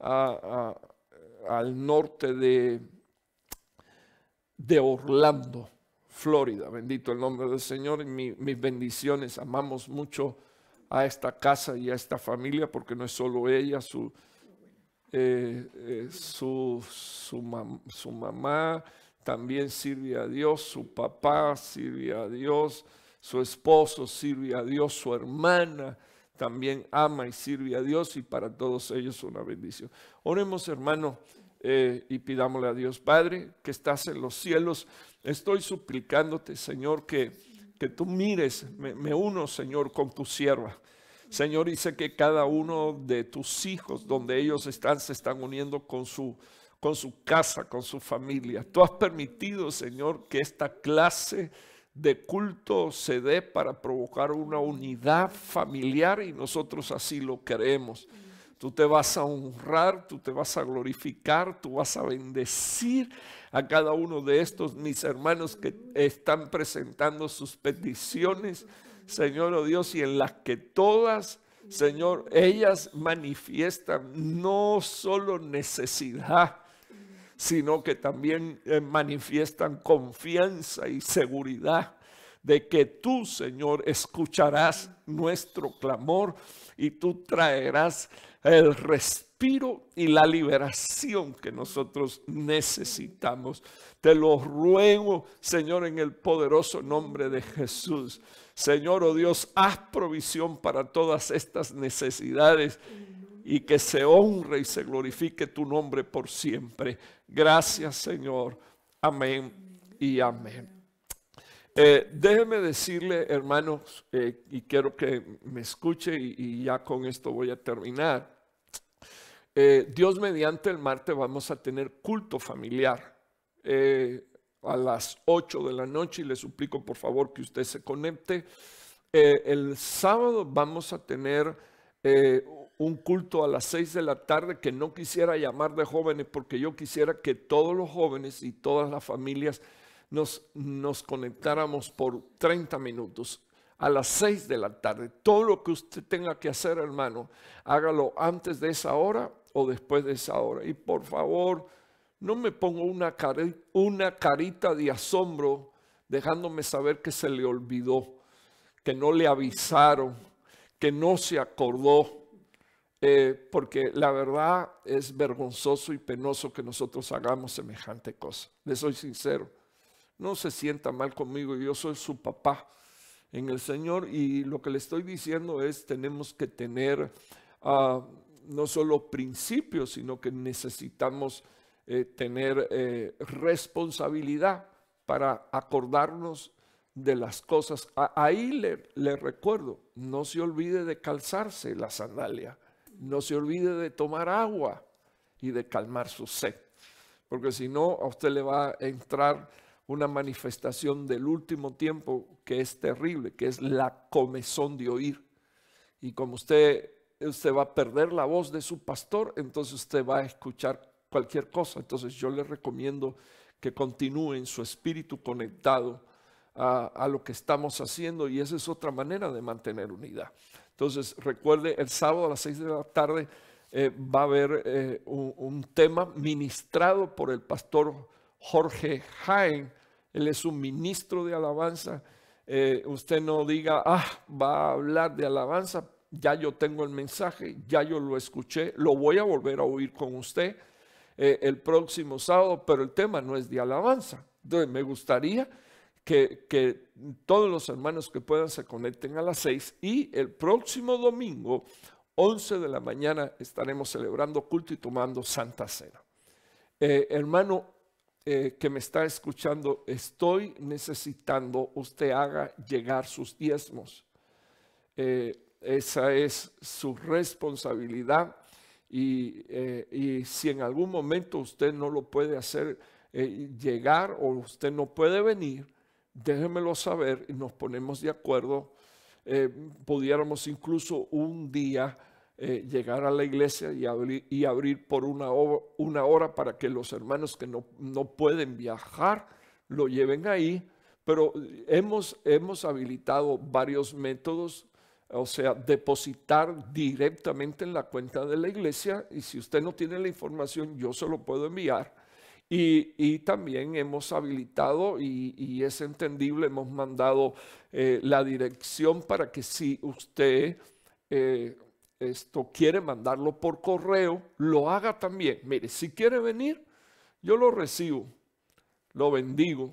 al norte de, de Orlando, Florida. Bendito el nombre del Señor y mis bendiciones. Amamos mucho a esta casa y a esta familia porque no es solo ella, su, eh, eh, su, su, su mamá también sirve a Dios, su papá sirve a Dios, su esposo sirve a Dios, su hermana también ama y sirve a Dios y para todos ellos una bendición. Oremos hermano eh, y pidámosle a Dios, Padre, que estás en los cielos, estoy suplicándote, Señor, que, que tú mires, me uno, Señor, con tu sierva. Señor, dice que cada uno de tus hijos, donde ellos están, se están uniendo con su con su casa, con su familia. Tú has permitido, Señor, que esta clase de culto se dé para provocar una unidad familiar y nosotros así lo queremos. Tú te vas a honrar, tú te vas a glorificar, tú vas a bendecir a cada uno de estos mis hermanos que están presentando sus peticiones, Señor o oh Dios, y en las que todas, Señor, ellas manifiestan no solo necesidad, sino que también eh, manifiestan confianza y seguridad de que tú, Señor, escucharás nuestro clamor y tú traerás el respiro y la liberación que nosotros necesitamos. Te lo ruego, Señor, en el poderoso nombre de Jesús. Señor, oh Dios, haz provisión para todas estas necesidades y que se honre y se glorifique tu nombre por siempre. Gracias Señor. Amén y amén. Eh, déjeme decirle, hermanos, eh, y quiero que me escuche y, ya con esto voy a terminar. Eh, Dios mediante el martes vamos a tener culto familiar a las 8 de la noche y le suplico por favor que usted se conecte. el sábado vamos a tener un culto a las seis de la tarde que no quisiera llamar de jóvenes porque yo quisiera que todos los jóvenes y todas las familias nos, conectáramos por 30 minutos a las seis de la tarde. Todo lo que usted tenga que hacer, hermano, hágalo antes de esa hora o después de esa hora. Y por favor, no me ponga una, una carita de asombro dejándome saber que se le olvidó, que no le avisaron, que no se acordó. Eh, porque la verdad es vergonzoso y penoso que nosotros hagamos semejante cosa. Le soy sincero, no se sienta mal conmigo, yo soy su papá en el Señor y lo que le estoy diciendo es tenemos que tener ah, no solo principios, sino que necesitamos eh, tener eh, responsabilidad para acordarnos de las cosas. ahí le, le recuerdo, no se olvide de calzarse la sandalia no se olvide de tomar agua y de calmar su sed, porque si no, a usted le va a entrar una manifestación del último tiempo que es terrible, que es la comezón de oír. Y como usted, usted va a perder la voz de su pastor, entonces usted va a escuchar cualquier cosa. Entonces yo le recomiendo que continúe en su espíritu conectado a, a lo que estamos haciendo y esa es otra manera de mantener unidad. Entonces, recuerde, el sábado a las 6 de la tarde eh, va a haber eh, un, tema ministrado por el pastor Jorge Jaén. Él es un ministro de alabanza. Eh, usted no diga, ah, va a hablar de alabanza. Ya yo tengo el mensaje, ya yo lo escuché, lo voy a volver a oír con usted el próximo sábado, pero el tema no es de alabanza. Entonces, me gustaría que, todos los hermanos que puedan se conecten a las 6 y el próximo domingo, 11 de la mañana, estaremos celebrando culto y tomando Santa Cena. Eh, hermano eh, que me está escuchando, estoy necesitando usted haga llegar sus diezmos. Eh, esa es su responsabilidad y, si en algún momento usted no lo puede hacer llegar o usted no puede venir, déjenmelo saber y nos ponemos de acuerdo. Eh, pudiéramos incluso un día eh, llegar a la iglesia y, abrir por una, hora para que los hermanos que no, no pueden viajar lo lleven ahí. Pero hemos, hemos habilitado varios métodos o sea, depositar directamente en la cuenta de la iglesia y si usted no tiene la información, yo se lo puedo enviar. Y, también hemos habilitado, y, es entendible, hemos mandado eh, la dirección para que si usted eh, esto quiere mandarlo por correo, lo haga también. Mire, si quiere venir, yo lo recibo, lo bendigo,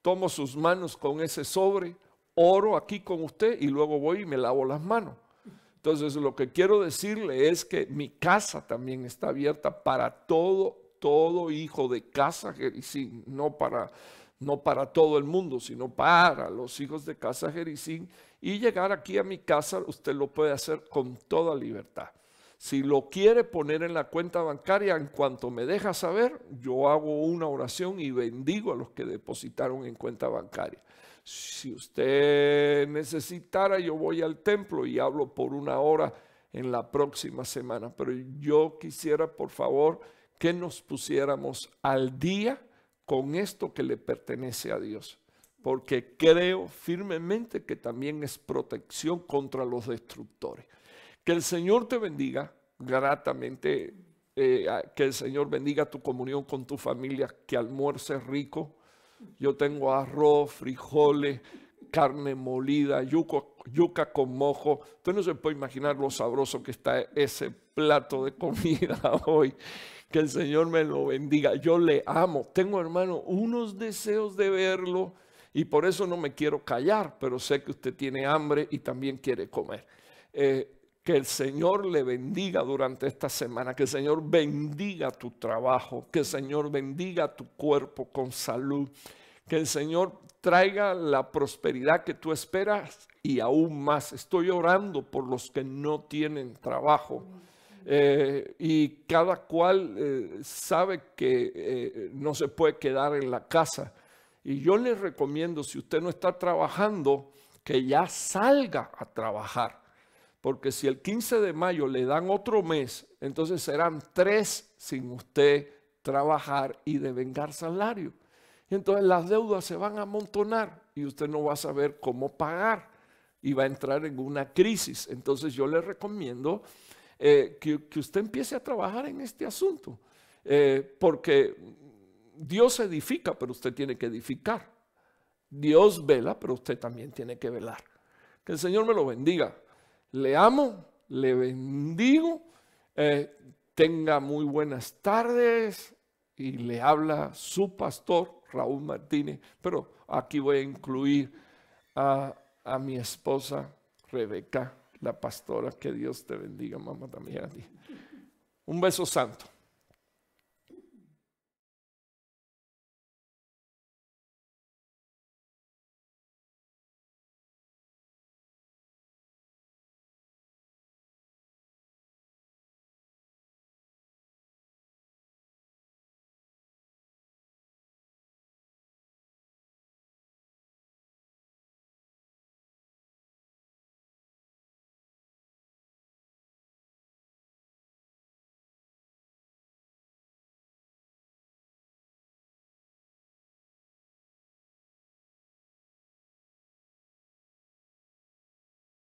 tomo sus manos con ese sobre, oro aquí con usted y luego voy y me lavo las manos. Entonces, lo que quiero decirle es que mi casa también está abierta para todo todo hijo de casa Jericín, no para, no para todo el mundo, sino para los hijos de casa Jericín. Y llegar aquí a mi casa, usted lo puede hacer con toda libertad. Si lo quiere poner en la cuenta bancaria, en cuanto me deja saber, yo hago una oración y bendigo a los que depositaron en cuenta bancaria. Si usted necesitara, yo voy al templo y hablo por una hora en la próxima semana. Pero yo quisiera, por favor, que nos pusiéramos al día con esto que le pertenece a Dios, porque creo firmemente que también es protección contra los destructores. Que el Señor te bendiga gratamente, eh, que el Señor bendiga tu comunión con tu familia, que almuerces rico. Yo tengo arroz, frijoles, carne molida, yuco, yuca con mojo. Usted no se puede imaginar lo sabroso que está ese plato de comida hoy. Que el Señor me lo bendiga. Yo le amo. Tengo, hermano, unos deseos de verlo y por eso no me quiero callar, pero sé que usted tiene hambre y también quiere comer. Eh, que el Señor le bendiga durante esta semana, que el Señor bendiga tu trabajo, que el Señor bendiga tu cuerpo con salud, que el Señor traiga la prosperidad que tú esperas y aún más. Estoy orando por los que no tienen trabajo. Eh, y cada cual eh, sabe que eh, no se puede quedar en la casa. Y yo les recomiendo, si usted no está trabajando, que ya salga a trabajar. Porque si el 15 de mayo le dan otro mes, entonces serán tres sin usted trabajar y devengar salario. Entonces las deudas se van a amontonar y usted no va a saber cómo pagar y va a entrar en una crisis. Entonces yo le recomiendo eh, que, usted empiece a trabajar en este asunto, eh, porque Dios edifica, pero usted tiene que edificar. Dios vela, pero usted también tiene que velar. Que el Señor me lo bendiga. Le amo, le bendigo. Eh, tenga muy buenas tardes y le habla su pastor Raúl Martínez, pero aquí voy a incluir a, mi esposa Rebeca, la pastora, que Dios te bendiga, mamá, también a ti. Un beso santo.